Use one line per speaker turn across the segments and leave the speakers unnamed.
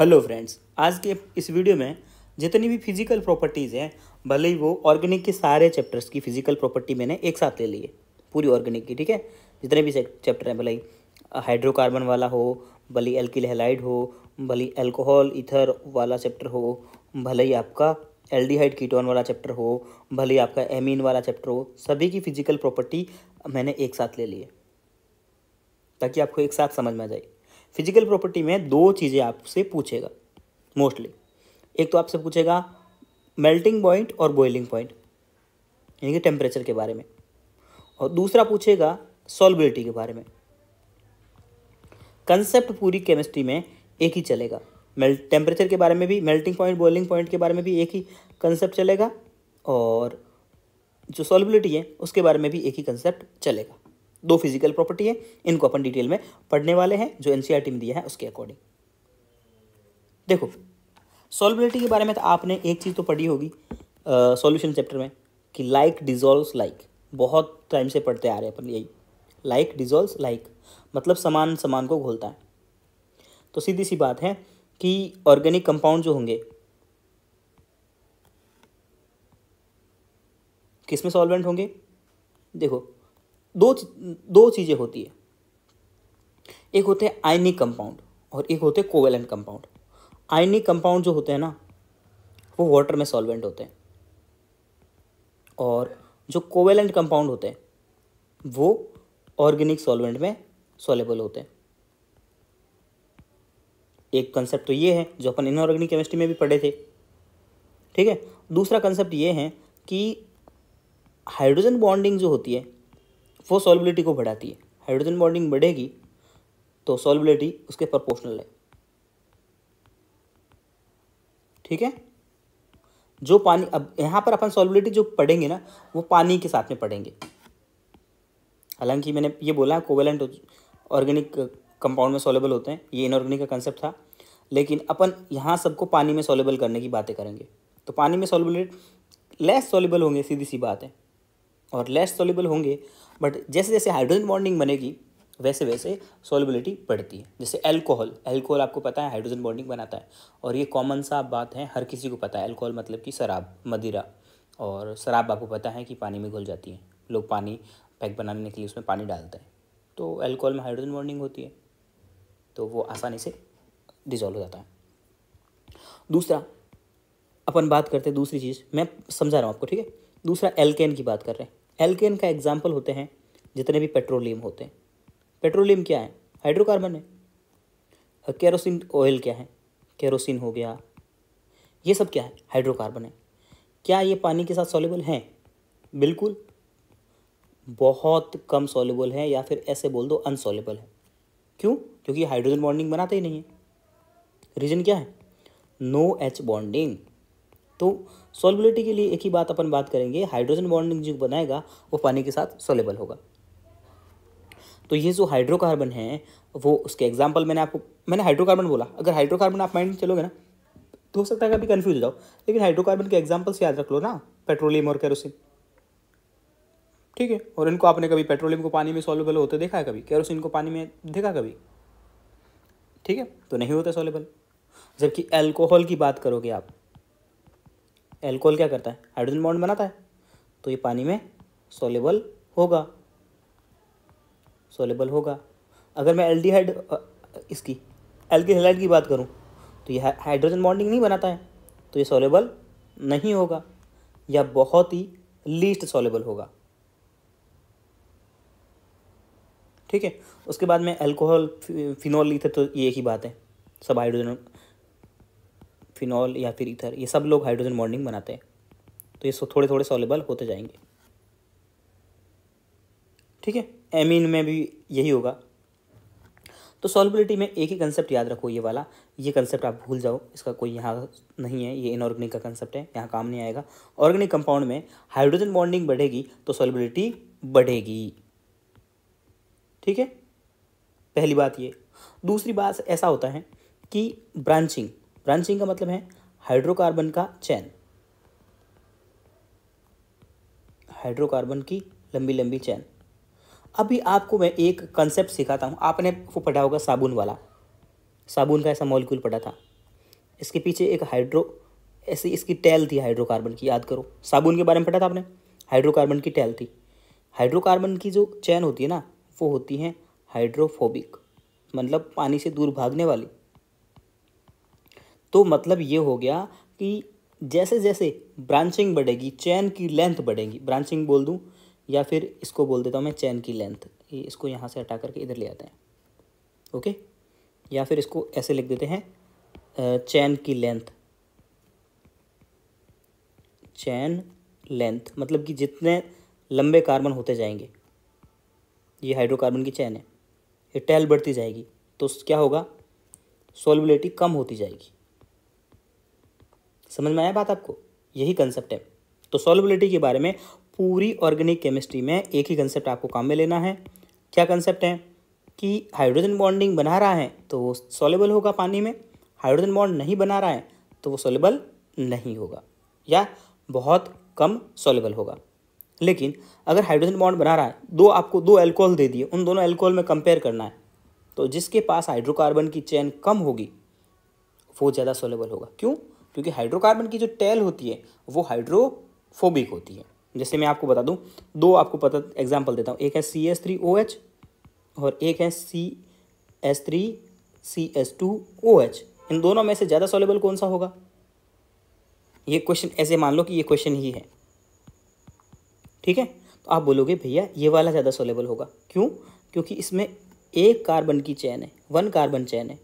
Hello friends आज के इस वीडियो में जितनी भी फिजिकल प्रॉपर्टीज़ हैं भले ही वो ऑर्गेनिक के सारे चैप्टर्स की फिजिकल प्रॉपर्टी मैंने एक साथ ले ली है पूरी ऑर्गेनिक की ठीक है जितने भी चैप्टर हैं भले ही हाइड्रोकार्बन वाला हो भले ही एल्किल हेलाइड हो भले ही एल्कोहल इथर वाला चैप्टर हो भले ही आपका एल्डिहाइड कीटोन वाला चैप्टर हो भले ही आपका एमिन वाला चैप्टर हो सभी की फिजिकल प्रॉपर्टी मैंने एक साथ ले ली है ताकि आपको एक साथ समझ में आ जाए फिजिकल प्रॉपर्टी में दो चीज़ें आपसे पूछेगा मोस्टली एक तो आपसे पूछेगा मेल्टिंग पॉइंट और बॉइलिंग पॉइंट यानी कि टेम्परेचर के बारे में और दूसरा पूछेगा सॉल्बिलिटी के बारे में कंसेप्ट पूरी केमिस्ट्री में एक ही चलेगा मेल्ट टेम्परेचर के बारे में भी मेल्टिंग पॉइंट बॉइलिंग पॉइंट के बारे में भी एक ही कंसेप्ट चलेगा और जो सॉल्बिलिटी है उसके बारे में भी एक ही कंसेप्ट चलेगा दो फिजिकल प्रॉपर्टी है इनको अपन डिटेल में पढ़ने वाले हैं जो एनसीआर में दिया है उसके अकॉर्डिंग देखो सोलबिलिटी के बारे में तो आपने एक चीज़ तो पढ़ी होगी सॉल्यूशन चैप्टर में कि लाइक डिजोल्व लाइक बहुत टाइम से पढ़ते आ रहे हैं अपन यही लाइक डिजोल्व लाइक मतलब समान समान को घोलता है तो सीधी सी बात है कि ऑर्गेनिक कंपाउंड जो होंगे किस में सॉल्वेंट होंगे देखो दो दो चीज़ें होती है एक होते हैं आयनिक कंपाउंड और एक होते हैं कोवेलेंट कंपाउंड आयनिक कंपाउंड जो होते हैं ना वो वाटर में सॉल्वेंट होते हैं और जो कोवेलेंट कंपाउंड होते हैं वो ऑर्गेनिक सॉल्वेंट में सॉलेबल होते हैं एक कंसेप्ट तो ये है जो अपन इनऑर्गेनिक केमिस्ट्री में भी पढ़े थे ठीक है दूसरा कंसेप्ट ये है कि हाइड्रोजन बॉन्डिंग जो होती है वो सॉलिबिलिटी को बढ़ाती है हाइड्रोजन बॉन्डिंग बढ़ेगी तो सॉलिबिलिटी उसके प्रोपोर्शनल है ठीक है जो पानी अब यहाँ पर अपन सॉलिबिलिटी जो पढ़ेंगे ना वो पानी के साथ में पढ़ेंगे हालांकि मैंने ये बोला है कोवेलेंट ऑर्गेनिक कंपाउंड में सॉलेबल होते हैं ये इनऑर्गेनिक का कंसेप्ट था लेकिन अपन यहाँ सबको पानी में सॉलेबल करने की बातें करेंगे तो पानी में सॉलिबिलिटी लेस सॉलेबल होंगे सीधी सी बात है और लेस सॉलेबल होंगे बट जैसे जैसे हाइड्रोजन बॉन्डिंग बनेगी वैसे वैसे सोलबिलिटी बढ़ती है जैसे अल्कोहल अल्कोहल आपको पता है हाइड्रोजन बॉन्डिंग बनाता है और ये कॉमन सा बात है हर किसी को पता है अल्कोहल मतलब कि शराब मदिरा और शराब आपको पता है कि पानी में घुल जाती है लोग पानी पैक बनाने के लिए उसमें पानी डालते हैं तो अल्कोहल में हाइड्रोजन बॉन्डिंग होती है तो वो आसानी से डिजॉल्व हो जाता है दूसरा अपन बात करते हैं दूसरी चीज़ मैं समझा रहा हूँ आपको ठीक है दूसरा एल्केन की बात कर रहे हैं एल्केन का एग्जाम्पल होते हैं जितने भी पेट्रोलियम होते हैं पेट्रोलियम क्या है हाइड्रोकार्बन है केरोसिन ऑयल क्या है केरोसिन हो गया ये सब क्या है हाइड्रोकार्बन है क्या ये पानी के साथ सॉल्यूबल हैं बिल्कुल बहुत कम सॉलेबल है या फिर ऐसे बोल दो अनसॉल्यूबल है क्यों क्योंकि हाइड्रोजन बॉन्डिंग बनाते ही नहीं है रीज़न क्या है नो एच बॉन्डिंग तो सोलबिलिटी के लिए एक ही बात अपन बात करेंगे हाइड्रोजन बॉन्डिंग जो बनाएगा वो पानी के साथ सोलेबल होगा तो ये जो हाइड्रोकार्बन है वो उसके एग्जाम्पल मैंने आपको मैंने हाइड्रोकार्बन बोला अगर हाइड्रोकार्बन आप माइंड में चलोगे ना तो हो सकता है कभी कन्फ्यूज हो जाओ लेकिन हाइड्रोकार्बन के एग्जाम्पल्स याद रख लो ना पेट्रोलियम और केरोसिन ठीक है और इनको आपने कभी पेट्रोलियम को पानी में सोलेबल होते देखा है कभी केरोसिन को पानी में देखा कभी ठीक है तो नहीं होता सोलेबल जबकि एल्कोहल की बात करोगे आप एल्कोहल क्या करता है हाइड्रोजन बॉन्ड बनाता है तो ये पानी में सोलेबल होगा सोलेबल होगा अगर मैं एल्डिहाइड इसकी एल्किहलाइड की बात करूँ तो यह हाइड्रोजन बॉन्डिंग नहीं बनाता है तो ये सोलेबल नहीं होगा या बहुत ही लीस्ट सोलेबल होगा ठीक है उसके बाद में एल्कोहल फिनॉल थे तो ये ही बात है सब हाइड्रोजन फिनॉल या फिर इथर ये सब लोग हाइड्रोजन बॉन्डिंग बनाते हैं तो ये थोड़े थोड़े सॉलेबल होते जाएंगे ठीक है एमिन में भी यही होगा तो सॉलिबिलिटी में एक ही कंसेप्ट याद रखो ये वाला ये कंसेप्ट आप भूल जाओ इसका कोई यहाँ नहीं है ये इनऑर्गेनिक का कंसेप्ट है यहाँ काम नहीं आएगा ऑर्गेनिक कंपाउंड में हाइड्रोजन बॉन्डिंग बढ़ेगी तो सॉलिबिलिटी बढ़ेगी ठीक है पहली बात ये दूसरी बात ऐसा होता है कि ब्रांचिंग ब्रांचिंग का मतलब है हाइड्रोकार्बन का चैन हाइड्रोकार्बन की लंबी लंबी चैन अभी आपको मैं एक कंसेप्ट सिखाता हूँ आपने वो पढ़ा होगा साबुन वाला साबुन का ऐसा मॉलिक्यूल पढ़ा था इसके पीछे एक हाइड्रो ऐसी इसकी टैल थी हाइड्रोकार्बन की याद करो साबुन के बारे में पढ़ा था आपने हाइड्रोकार्बन की टैल थी हाइड्रोकार्बन की जो चैन होती है ना वो होती है हाइड्रोफोबिक मतलब पानी से दूर भागने वाली तो मतलब ये हो गया कि जैसे जैसे ब्रांचिंग बढ़ेगी चैन की लेंथ बढ़ेगी ब्रांचिंग बोल दूँ या फिर इसको बोल देता हूँ मैं चैन की लेंथ इसको यहाँ से हटा करके इधर ले आते हैं ओके या फिर इसको ऐसे लिख देते हैं चैन की लेंथ चैन लेंथ मतलब कि जितने लंबे कार्बन होते जाएंगे ये हाइड्रोकार्बन की चैन है ये टैल बढ़ती जाएगी तो क्या होगा सोलबिलिटी कम होती जाएगी समझ में आया बात आपको यही कंसेप्ट है तो सॉल्युबिलिटी के बारे में पूरी ऑर्गेनिक केमिस्ट्री में एक ही कंसेप्ट आपको काम में लेना है क्या कंसेप्ट है कि हाइड्रोजन बॉन्डिंग बना रहा है तो वो सॉलेबल होगा पानी में हाइड्रोजन बॉन्ड नहीं बना रहा है तो वो सॉलेबल नहीं होगा या बहुत कम सॉलेबल होगा लेकिन अगर हाइड्रोजन बॉन्ड बना रहा है दो आपको दो एल्कोहल दे दिए उन दोनों एल्कोहल में कंपेयर करना है तो जिसके पास हाइड्रोकार्बन की चैन कम होगी वो ज़्यादा सोलेबल होगा क्यों क्योंकि हाइड्रोकार्बन की जो टेल होती है वो हाइड्रोफोबिक होती है जैसे मैं आपको बता दूं दो आपको पता एग्जाम्पल देता हूँ एक है C S three O H और एक है C S three C S two O H इन दोनों में से ज़्यादा सोलेबल कौन सा होगा ये क्वेश्चन ऐसे मान लो कि ये क्वेश्चन ही है ठीक है तो आप बोलोगे भैया ये वाला ज़्यादा सोलेबल होगा क्यों क्योंकि इसमें एक कार्बन की चैन है वन कार्बन चैन है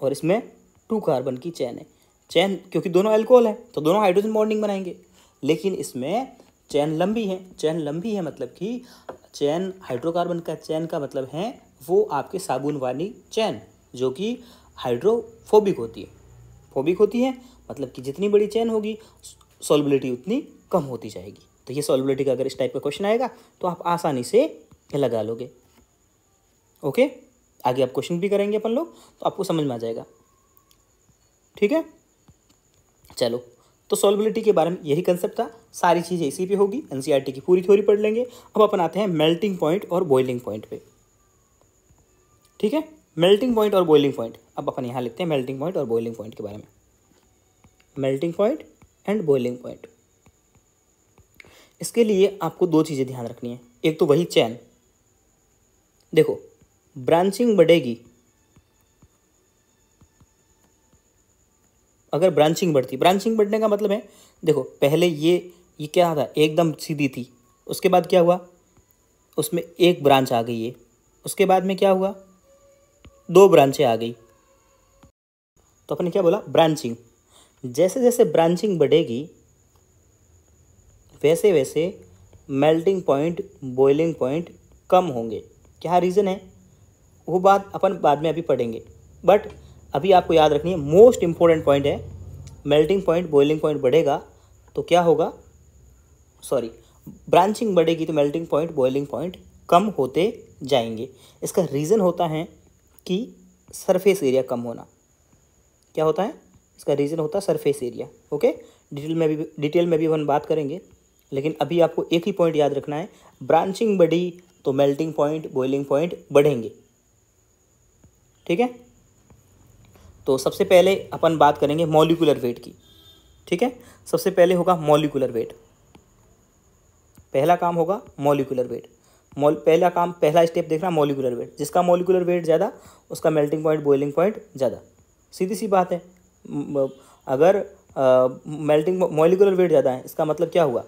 और इसमें टू कार्बन की चैन है चैन क्योंकि दोनों एल्कोहल है तो दोनों हाइड्रोजन बॉन्डिंग बनाएंगे लेकिन इसमें चैन लंबी है चैन लंबी है मतलब कि चैन हाइड्रोकार्बन का चैन का मतलब है वो आपके साबुन वाली चैन जो कि हाइड्रोफोबिक होती है फोबिक होती है मतलब कि जितनी बड़ी चैन होगी सॉल्बिलिटी उतनी कम होती जाएगी तो ये सॉलिबिलिटी का अगर इस टाइप का क्वेश्चन आएगा तो आप आसानी से लगा लोगे ओके आगे आप क्वेश्चन भी करेंगे अपन लोग तो आपको समझ में आ जाएगा ठीक है चलो तो सॉल्बिलिटी के बारे में यही कंसेप्ट था सारी चीज़ें इसी पे होगी एन e की पूरी थ्योरी पढ़ लेंगे अब अपन आते हैं मेल्टिंग पॉइंट और बॉइलिंग पॉइंट पे ठीक है मेल्टिंग पॉइंट और बॉइलिंग पॉइंट अब अपन यहाँ लिखते हैं मेल्टिंग पॉइंट और बॉइलिंग पॉइंट के बारे में melting point and boiling point इसके लिए आपको दो चीज़ें ध्यान रखनी है एक तो वही चैन देखो ब्रांचिंग बढ़ेगी अगर ब्रांचिंग बढ़ती ब्रांचिंग बढ़ने का मतलब है देखो पहले ये ये क्या था एकदम सीधी थी उसके बाद क्या हुआ उसमें एक ब्रांच आ गई है उसके बाद में क्या हुआ दो ब्रांचें आ गई तो अपने क्या बोला ब्रांचिंग जैसे जैसे ब्रांचिंग बढ़ेगी वैसे वैसे मेल्टिंग पॉइंट बॉइलिंग पॉइंट कम होंगे क्या रीज़न है वो बात अपन बाद में अभी पढ़ेंगे बट अभी आपको याद रखनी है मोस्ट इम्पॉर्टेंट पॉइंट है मेल्टिंग पॉइंट बॉइलिंग पॉइंट बढ़ेगा तो क्या होगा सॉरी ब्रांचिंग बढ़ेगी तो मेल्टिंग पॉइंट बॉइलिंग पॉइंट कम होते जाएंगे इसका रीज़न होता है कि सरफेस एरिया कम होना क्या होता है इसका रीज़न होता है सरफेस एरिया ओके डिटेल में भी डिटेल में भी हम बात करेंगे लेकिन अभी आपको एक ही पॉइंट याद रखना है ब्रांचिंग बढ़ी तो मेल्टिंग पॉइंट बॉइलिंग पॉइंट बढ़ेंगे ठीक है तो सबसे पहले अपन बात करेंगे मॉलिकुलर वेट की ठीक है सबसे पहले होगा मॉलिकुलर वेट पहला काम होगा मॉलिकुलर वेट मॉल पहला काम पहला स्टेप देख रहा मॉलिकुलर वेट जिसका मॉलिकुलर वेट ज़्यादा उसका मेल्टिंग पॉइंट बॉइलिंग पॉइंट ज़्यादा सीधी सी बात है अगर मेल्टिंग मॉलिकुलर वेट ज़्यादा है इसका मतलब क्या हुआ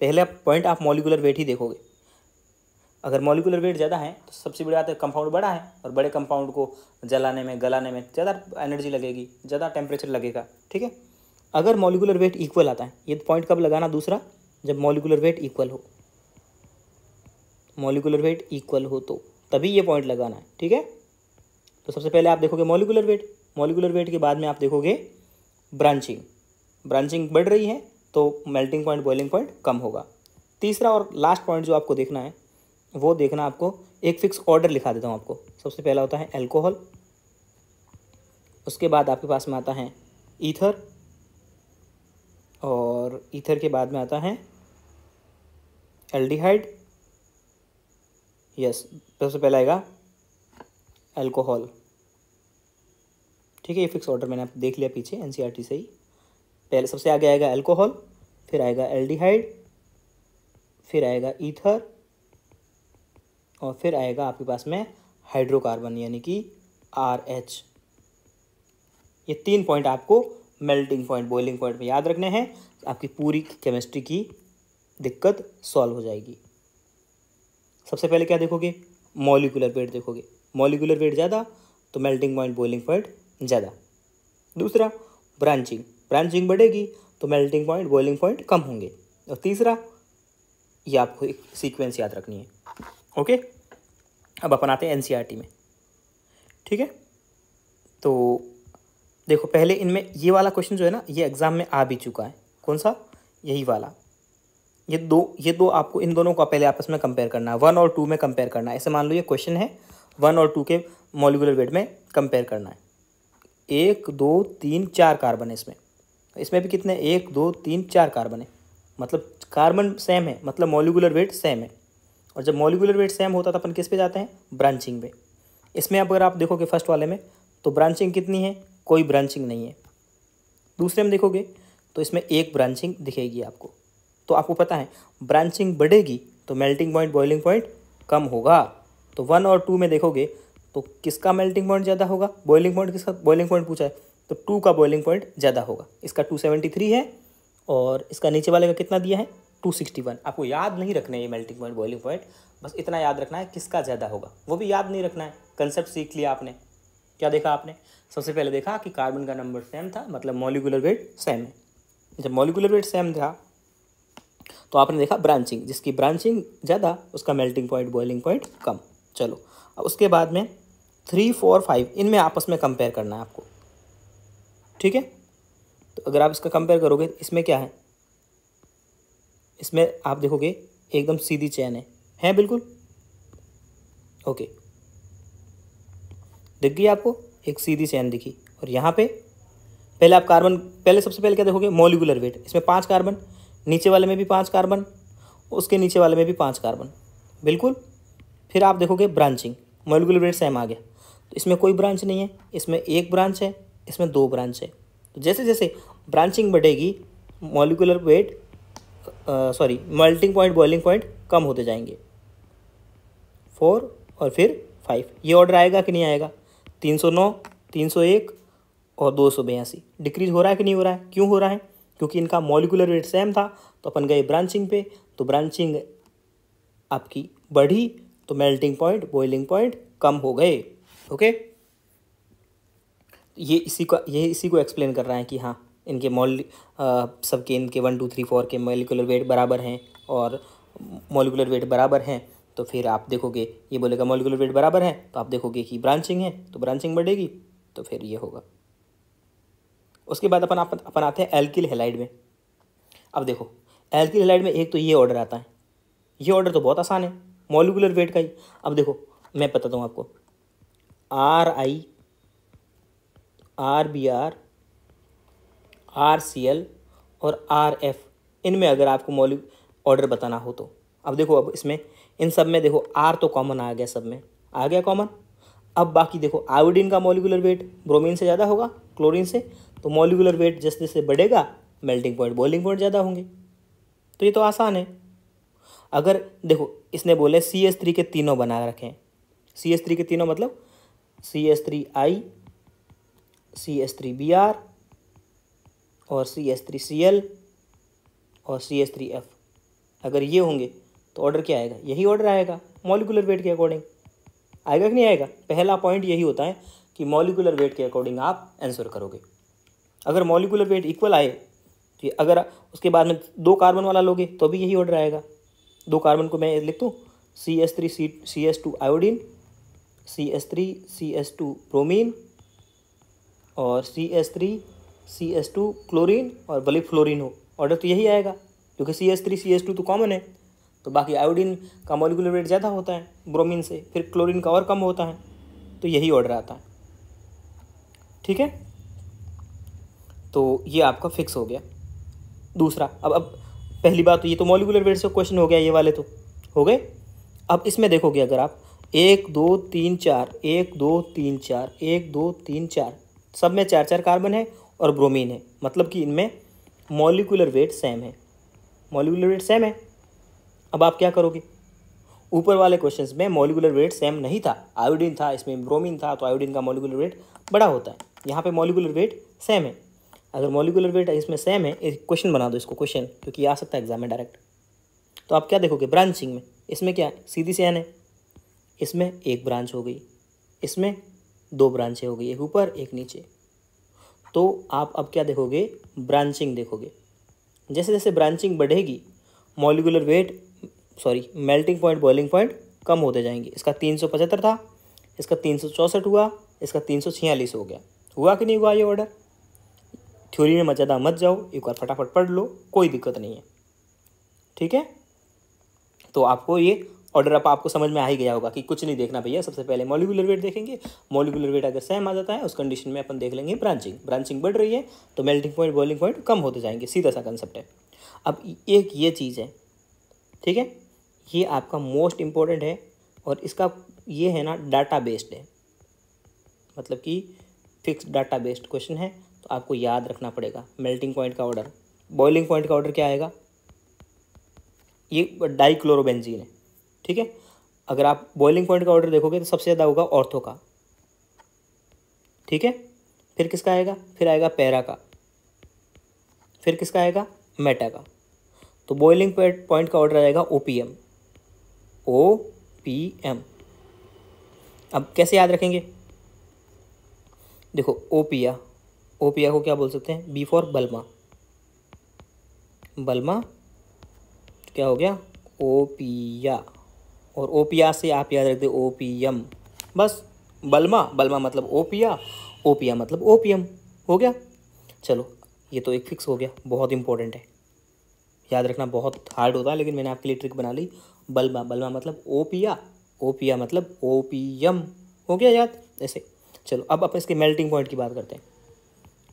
पहला पॉइंट आप मॉलिकुलर वेट ही देखोगे अगर मॉलिकुलर वेट ज़्यादा है तो सबसे बड़ी बात है कंपाउंड बड़ा है और बड़े कंपाउंड को जलाने में गलाने में ज़्यादा एनर्जी लगेगी ज़्यादा टेम्परेचर लगेगा ठीक है अगर मॉलिकुलर वेट इक्वल आता है ये पॉइंट तो कब लगाना दूसरा जब मॉलिकुलर वेट इक्वल हो मॉलिकुलर वेट इक्वल हो तो तभी ये पॉइंट लगाना है ठीक है तो सबसे पहले आप देखोगे मॉलिकुलर वेट मॉलिकुलर वेट के बाद में आप देखोगे ब्रांचिंग ब्रांचिंग बढ़ रही है तो मेल्टिंग पॉइंट बॉइलिंग पॉइंट कम होगा तीसरा और लास्ट पॉइंट जो आपको देखना है वो देखना आपको एक फिक्स ऑर्डर लिखा देता हूँ आपको सबसे पहला होता है एल्कोहल उसके बाद आपके पास में आता है ईथर और ईथर के बाद में आता है एल्डिहाइड यस सबसे पहला आएगा एल्कोहल ठीक है ये फिक्स ऑर्डर मैंने आप देख लिया पीछे एन e से ही पहले सबसे आगे आएगा एल्कोहल फिर आएगा एल्डिहाइड फिर आएगा ईथर और फिर आएगा आपके पास में हाइड्रोकार्बन यानी कि आर एच ये तीन पॉइंट आपको मेल्टिंग पॉइंट बॉइलिंग पॉइंट में याद रखने हैं आपकी पूरी केमिस्ट्री की दिक्कत सॉल्व हो जाएगी सबसे पहले क्या देखोगे मॉलिकुलर वेट देखोगे मॉलिकुलर वेट ज़्यादा तो मेल्टिंग पॉइंट बॉइलिंग पॉइंट ज़्यादा दूसरा ब्रांचिंग ब्रांचिंग बढ़ेगी तो मेल्टिंग पॉइंट बॉइलिंग पॉइंट कम होंगे और तीसरा ये आपको एक सीक्वेंस याद रखनी है ओके अब अपन आते हैं एन e में ठीक है तो देखो पहले इनमें ये वाला क्वेश्चन जो है ना ये एग्ज़ाम में आ भी चुका है कौन सा यही वाला ये दो ये दो आपको इन दोनों का पहले आपस में कंपेयर करना है वन और टू में कंपेयर करना है ऐसे मान लो ये क्वेश्चन है वन और टू के मॉलिकुलर वेट में कंपेयर करना है एक दो तीन चार कार्बन है इसमें इसमें भी कितने एक दो तीन चार कार्बन है मतलब कार्बन सेम है मतलब मॉलिकुलर वेट सेम है और जब मॉलिकुलर वेट सेम होता तो अपन किस पे जाते हैं ब्रांचिंग पे इसमें अगर आप देखोगे फर्स्ट वाले में तो ब्रांचिंग कितनी है कोई ब्रांचिंग नहीं है दूसरे में देखोगे तो इसमें एक ब्रांचिंग दिखेगी आपको तो आपको पता है ब्रांचिंग बढ़ेगी तो मेल्टिंग पॉइंट बॉइलिंग पॉइंट कम होगा तो वन और टू में देखोगे तो किसका मेल्टिंग पॉइंट ज़्यादा होगा बॉइलिंग पॉइंट किसका बॉइलिंग पॉइंट पूछा है तो टू का बॉइलिंग पॉइंट ज़्यादा होगा इसका टू सेवेंटी थ्री है और इसका नीचे वाले का कितना दिया है 261 आपको याद नहीं रखना है ये मेल्टिंग पॉइंट बॉइलिंग पॉइंट बस इतना याद रखना है किसका ज़्यादा होगा वो भी याद नहीं रखना है कंसेप्ट सीख लिया आपने क्या देखा आपने सबसे पहले देखा कि कार्बन का नंबर सेम था मतलब मोलिकुलर वेट सेम है जब मोलिकुलर वेट सेम था तो आपने देखा ब्रांचिंग जिसकी ब्रांचिंग ज़्यादा उसका मेल्टिंग पॉइंट बॉइलिंग पॉइंट कम चलो अब उसके बाद में थ्री फोर फाइव इनमें आपस में कंपेयर करना है आपको ठीक है तो अगर आप इसका कंपेयर करोगे इसमें क्या है इसमें आप देखोगे एकदम सीधी चैन है हैं बिल्कुल ओके दिख गई आपको एक सीधी चैन दिखी और यहाँ पे पहले आप कार्बन पहले सबसे पहले क्या देखोगे मोलिकुलर वेट इसमें पाँच कार्बन नीचे वाले में भी पाँच कार्बन उसके नीचे वाले में भी पाँच कार्बन बिल्कुल फिर आप देखोगे ब्रांचिंग मोलिकुलर वेट सेम आ गया तो इसमें कोई ब्रांच नहीं है इसमें एक ब्रांच है इसमें दो ब्रांच है तो जैसे जैसे ब्रांचिंग बढ़ेगी molecular weight sorry melting point boiling point कम होते जाएंगे फोर और फिर फाइव ये ऑर्डर आएगा कि नहीं आएगा तीन सौ नौ तीन सौ एक और दो सौ बयासी डिक्रीज हो रहा है कि नहीं हो रहा है क्यों हो रहा है क्योंकि इनका मॉलिकुलर वेट सेम था तो अपन गए ब्रांचिंग पे तो ब्रांचिंग आपकी बढ़ी तो मेल्टिंग पॉइंट बॉइलिंग पॉइंट कम हो गए ओके ये इसी को ये इसी को एक्सप्लेन कर रहा है कि हाँ इनके मॉल सबके इनके वन टू थ्री फोर के मोलिकुलर वेट बराबर हैं और मोलिकुलर वेट बराबर हैं तो फिर आप देखोगे ये बोलेगा मोलिकुलर वेट बराबर है तो आप देखोगे कि ब्रांचिंग है तो ब्रांचिंग बढ़ेगी तो फिर ये होगा उसके बाद अपन अपन आते हैं एल्किल हेलाइड में अब देखो एल्किल हेलाइड में एक तो ये ऑर्डर आता है ये ऑर्डर तो बहुत आसान है मोलिकुलर वेट का ही अब देखो मैं बताता हूँ आपको R I R B R R C L और आर एफ इनमें अगर आपको मौलिक ऑर्डर बताना हो तो अब देखो अब इसमें इन सब में देखो आर तो कॉमन आ गया सब में आ गया कॉमन अब बाकी देखो आयोडीन का मॉलिकुलर वेट ब्रोमीन से ज़्यादा होगा क्लोरीन से तो मॉलिकुलर वेट जैसे जैसे बढ़ेगा मेल्टिंग पॉइंट बॉइलिंग पॉइंट ज़्यादा होंगे तो ये तो आसान है अगर देखो इसने बोले सी एस थ्री के तीनों बना रखें सी एस थ्री के तीनों मतलब C S three I C S three B R और C S three C L और सी एस थ्री एफ अगर ये होंगे तो ऑर्डर क्या आएगा यही ऑर्डर आएगा मॉलिकुलर वेट के अकॉर्डिंग आएगा कि नहीं आएगा पहला पॉइंट यही होता है कि मॉलिकुलर वेट के अकॉर्डिंग आप आंसर करोगे अगर मॉलिकुलर वेट इक्वल आए तो अगर उसके बाद में दो कार्बन वाला लोगे तो भी यही ऑर्डर आएगा दो कार्बन को मैं लिख दूँ C S three C C S two iodine C S three C S two bromine और C S three C S two chlorine और भले फ्लोरिन हो ऑर्डर तो यही आएगा क्योंकि C S three C S two तो कॉमन है तो बाकी आयोडीन का मॉलिकुलर वेट ज़्यादा होता है ब्रोमीन से फिर क्लोरीन का और कम होता है तो यही ऑर्डर आता है ठीक है तो ये आपका फिक्स हो गया दूसरा अब अब पहली बात तो ये तो मॉलिकुलर वेट से क्वेश्चन हो गया ये वाले तो हो गए अब इसमें देखोगे अगर आप एक दो तीन चार एक दो तीन चार एक दो तीन चार सब में चार चार कार्बन है और ब्रोमीन है मतलब कि इनमें मॉलिकुलर वेट सेम है मॉलिकुलर वेट सेम है अब आप क्या करोगे ऊपर वाले क्वेश्चंस में मॉलिकुलर वेट सेम नहीं था आयोडीन था इसमें ब्रोमीन था तो आयोडीन का मॉलिकुलर वेट बड़ा होता है यहाँ पे मॉलिकुलर वेट सेम है अगर मॉलिकुलर वेट इसमें सेम है एक क्वेश्चन बना दो इसको क्वेश्चन क्योंकि आ सकता है एग्जाम में डायरेक्ट तो आप क्या देखोगे ब्रांचिंग में इसमें क्या है सीधी सैन है इसमें एक ब्रांच हो गई इसमें दो ब्रांचें हो गई एक ऊपर एक नीचे तो आप अब क्या देखोगे ब्रांचिंग देखोगे जैसे जैसे ब्रांचिंग बढ़ेगी molecular weight sorry melting point boiling point कम होते जाएंगे इसका तीन सौ पचहत्तर था इसका तीन सौ चौंसठ हुआ इसका तीन सौ छियालीस हो गया हुआ कि नहीं हुआ ये ऑर्डर थ्योरी में मजादा मत जाओ एक बार फटाफट पढ़ लो कोई दिक्कत नहीं है ठीक है तो आपको ये ऑर्डर अब आपको समझ में आ ही गया होगा कि कुछ नहीं देखना भैया सबसे पहले मॉलिकुलर वेट देखेंगे मॉलिकुलर वेट अगर सेम आ जाता है उस कंडीशन में अपन देख लेंगे ब्रांचिंग ब्रांचिंग बढ़ रही है तो मेल्टिंग पॉइंट बॉइलिंग पॉइंट कम होते जाएंगे सीधा सा कंसेप्ट है अब एक ये चीज़ है ठीक है ये आपका मोस्ट इम्पॉर्टेंट है और इसका ये है ना डाटा बेस्ड है मतलब कि फिक्स डाटा बेस्ड क्वेश्चन है तो आपको याद रखना पड़ेगा मेल्टिंग पॉइंट का ऑर्डर बॉइलिंग पॉइंट का ऑर्डर क्या आएगा ये डाइक्लोरोबेंजीन है ठीक है अगर आप बॉइलिंग पॉइंट का ऑर्डर देखोगे तो सबसे ज़्यादा होगा ऑर्थो का ठीक है फिर किसका आएगा फिर आएगा पैरा का फिर किसका आएगा मेटा का तो बॉइलिंग पॉइंट का ऑर्डर आएगा O P M O P M अब कैसे याद रखेंगे देखो ओ ओ पिया को क्या बोल सकते हैं बी फॉर बल्मा बल्मा क्या हो गया ओ पिया और ओपिया से आप याद रखते ओपीएम बस बलमा बलमा मतलब ओपिया ओपिया मतलब एम हो गया चलो ये तो एक फिक्स हो गया बहुत इंपॉर्टेंट है याद रखना बहुत हार्ड होता है लेकिन मैंने आपके लिए ट्रिक बना ली बलमा बलमा मतलब ओपिया ओपिया मतलब ओपीएम हो गया याद ऐसे चलो अब आप इसके मेल्टिंग पॉइंट की बात करते हैं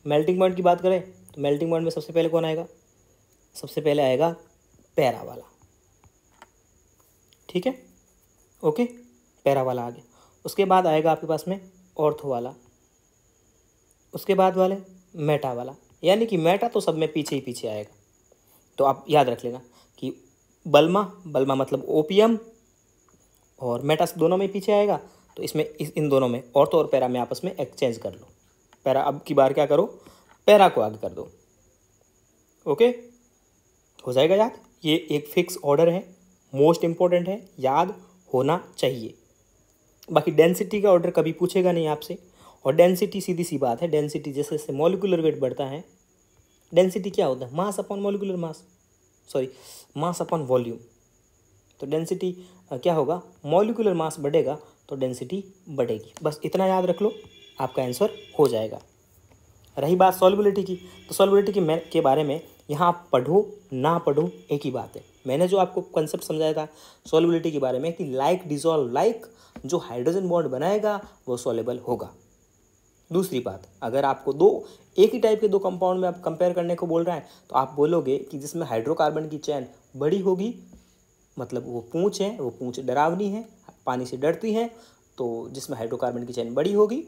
मेल्टिंग पॉइंट की बात करें तो मेल्टिंग पॉइंट में सबसे पहले कौन आएगा सबसे पहले आएगा पैरा वाला ठीक है ओके पैरा वाला आ गया उसके बाद आएगा आपके पास में ऑर्थो वाला उसके बाद वाले मेटा वाला यानी कि मेटा तो सब में पीछे ही पीछे आएगा तो आप याद रख लेना कि बल्मा बल्मा मतलब ओपीएम और मेटा दोनों में पीछे आएगा तो इसमें इस इन दोनों में ऑर्थो और पैरा में आपस में एक्सचेंज कर लो पैरा अब की बार क्या करो पैरा को आगे कर दो ओके हो जाएगा याद ये एक फिक्स ऑर्डर है मोस्ट इम्पोर्टेंट है याद होना चाहिए बाकी डेंसिटी का ऑर्डर कभी पूछेगा नहीं आपसे और डेंसिटी सीधी सी बात है डेंसिटी जैसे जैसे मॉलिकुलर वेट बढ़ता है डेंसिटी क्या होता है mass upon molecular mass sorry mass upon volume तो डेंसिटी क्या होगा मॉलिकुलर मास बढ़ेगा तो डेंसिटी बढ़ेगी बस इतना याद रख लो आपका आंसर हो जाएगा रही बात सॉल्बिलिटी की तो सॉल्बिलिटी के, के बारे में यहाँ पढ़ो ना पढ़ो एक ही बात है मैंने जो आपको कंसेप्ट समझाया था सॉलेबिलिटी के बारे में कि लाइक डिजॉल्व लाइक जो हाइड्रोजन बॉन्ड बनाएगा वो सॉलेबल होगा दूसरी बात अगर आपको दो एक ही टाइप के दो कंपाउंड में आप कंपेयर करने को बोल रहे हैं तो आप बोलोगे कि जिसमें हाइड्रोकार्बन की चैन बड़ी होगी मतलब वो पूँछ है वो पूँछ डरावनी है पानी से डरती है तो जिसमें हाइड्रोकार्बन की चैन बड़ी होगी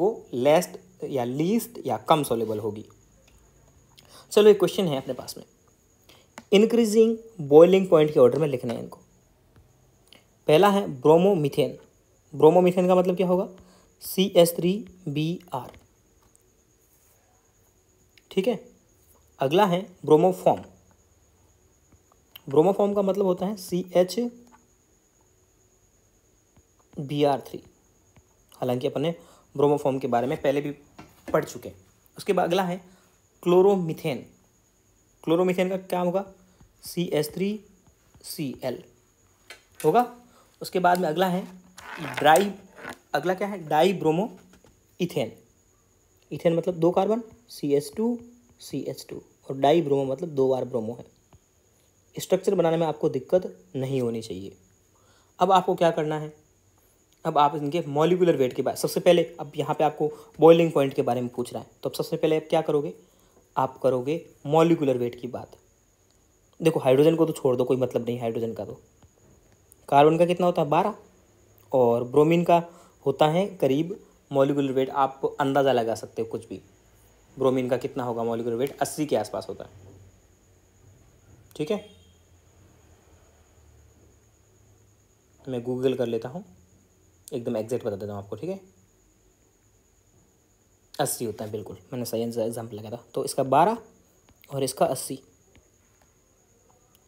वो लेस्ट या लीस्ट या कम सोलेबल होगी चलो एक क्वेश्चन है अपने पास में इंक्रीजिंग बॉइलिंग पॉइंट के ऑर्डर में लिखना है इनको पहला है ब्रोमोमिथेन ब्रोमोमिथेन का मतलब क्या होगा C S three B R ठीक है अगला है ब्रोमोफॉर्म ब्रोमोफॉर्म का मतलब होता है C H B R three हालांकि अपन ने ब्रोमोफॉर्म के बारे में पहले भी पढ़ चुके हैं उसके बाद अगला है क्लोरोमिथेन क्लोरोमिथेन का क्या होगा C S three C L होगा उसके बाद में अगला है ड्राई अगला क्या है डाई ब्रोमो इथेन इथेन मतलब दो carbon C S two C S two और डाई ब्रोमो मतलब दो बार ब्रोमो है स्ट्रक्चर बनाने में आपको दिक्कत नहीं होनी चाहिए अब आपको क्या करना है अब आप इनके मॉलिकुलर वेट के बारे सबसे पहले अब यहाँ पे आपको बॉइलिंग पॉइंट के बारे में पूछ रहा है तो अब सबसे पहले आप क्या करोगे आप करोगे मॉलिकुलर वेट की बात देखो हाइड्रोजन को तो छोड़ दो कोई मतलब नहीं हाइड्रोजन का तो कार्बन का कितना होता है बारह और ब्रोमीन का होता है करीब मोलिकुलर वेट आप अंदाज़ा लगा सकते हो कुछ भी ब्रोमीन का कितना होगा मोलिकुलर वेट अस्सी के आसपास होता है ठीक है मैं गूगल कर लेता हूँ एकदम एग्जैक्ट बता देता हूँ आपको ठीक है अस्सी होता है बिल्कुल मैंने सही एग्जाम्पल लगाया था तो इसका बारह और इसका अस्सी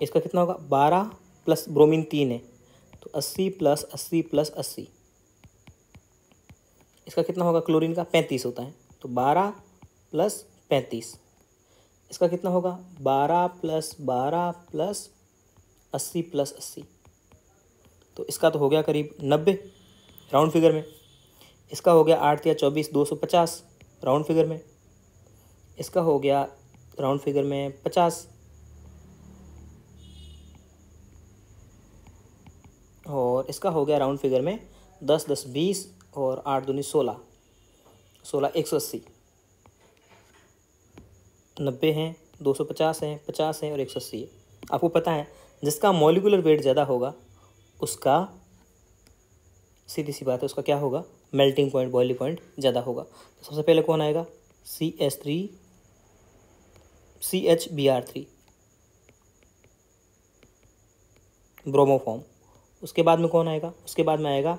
इसका कितना होगा बारह प्लस ब्रोमीन तीन है तो अस्सी प्लस अस्सी प्लस अस्सी इसका कितना होगा क्लोरीन का पैंतीस होता है तो बारह प्लस पैंतीस इसका कितना होगा बारह प्लस बारह प्लस अस्सी प्लस अस्सी तो इसका तो हो गया करीब नब्बे राउंड फिगर में इसका हो गया आठ या चौबीस दो सौ पचास राउंड फिगर में इसका हो गया राउंड फिगर में पचास और इसका हो गया राउंड फिगर में दस दस बीस और आठ दूनी सोलह सोलह एक सौ अस्सी नब्बे हैं दो सौ पचास हैं पचास हैं और एक सौ अस्सी है आपको पता है जिसका मॉलिकुलर वेट ज़्यादा होगा उसका सीधी सी बात है उसका क्या होगा मेल्टिंग पॉइंट बॉइलिंग पॉइंट ज़्यादा होगा तो सबसे पहले कौन आएगा C S three C H B R three bromoform उसके बाद में कौन आएगा उसके बाद में आएगा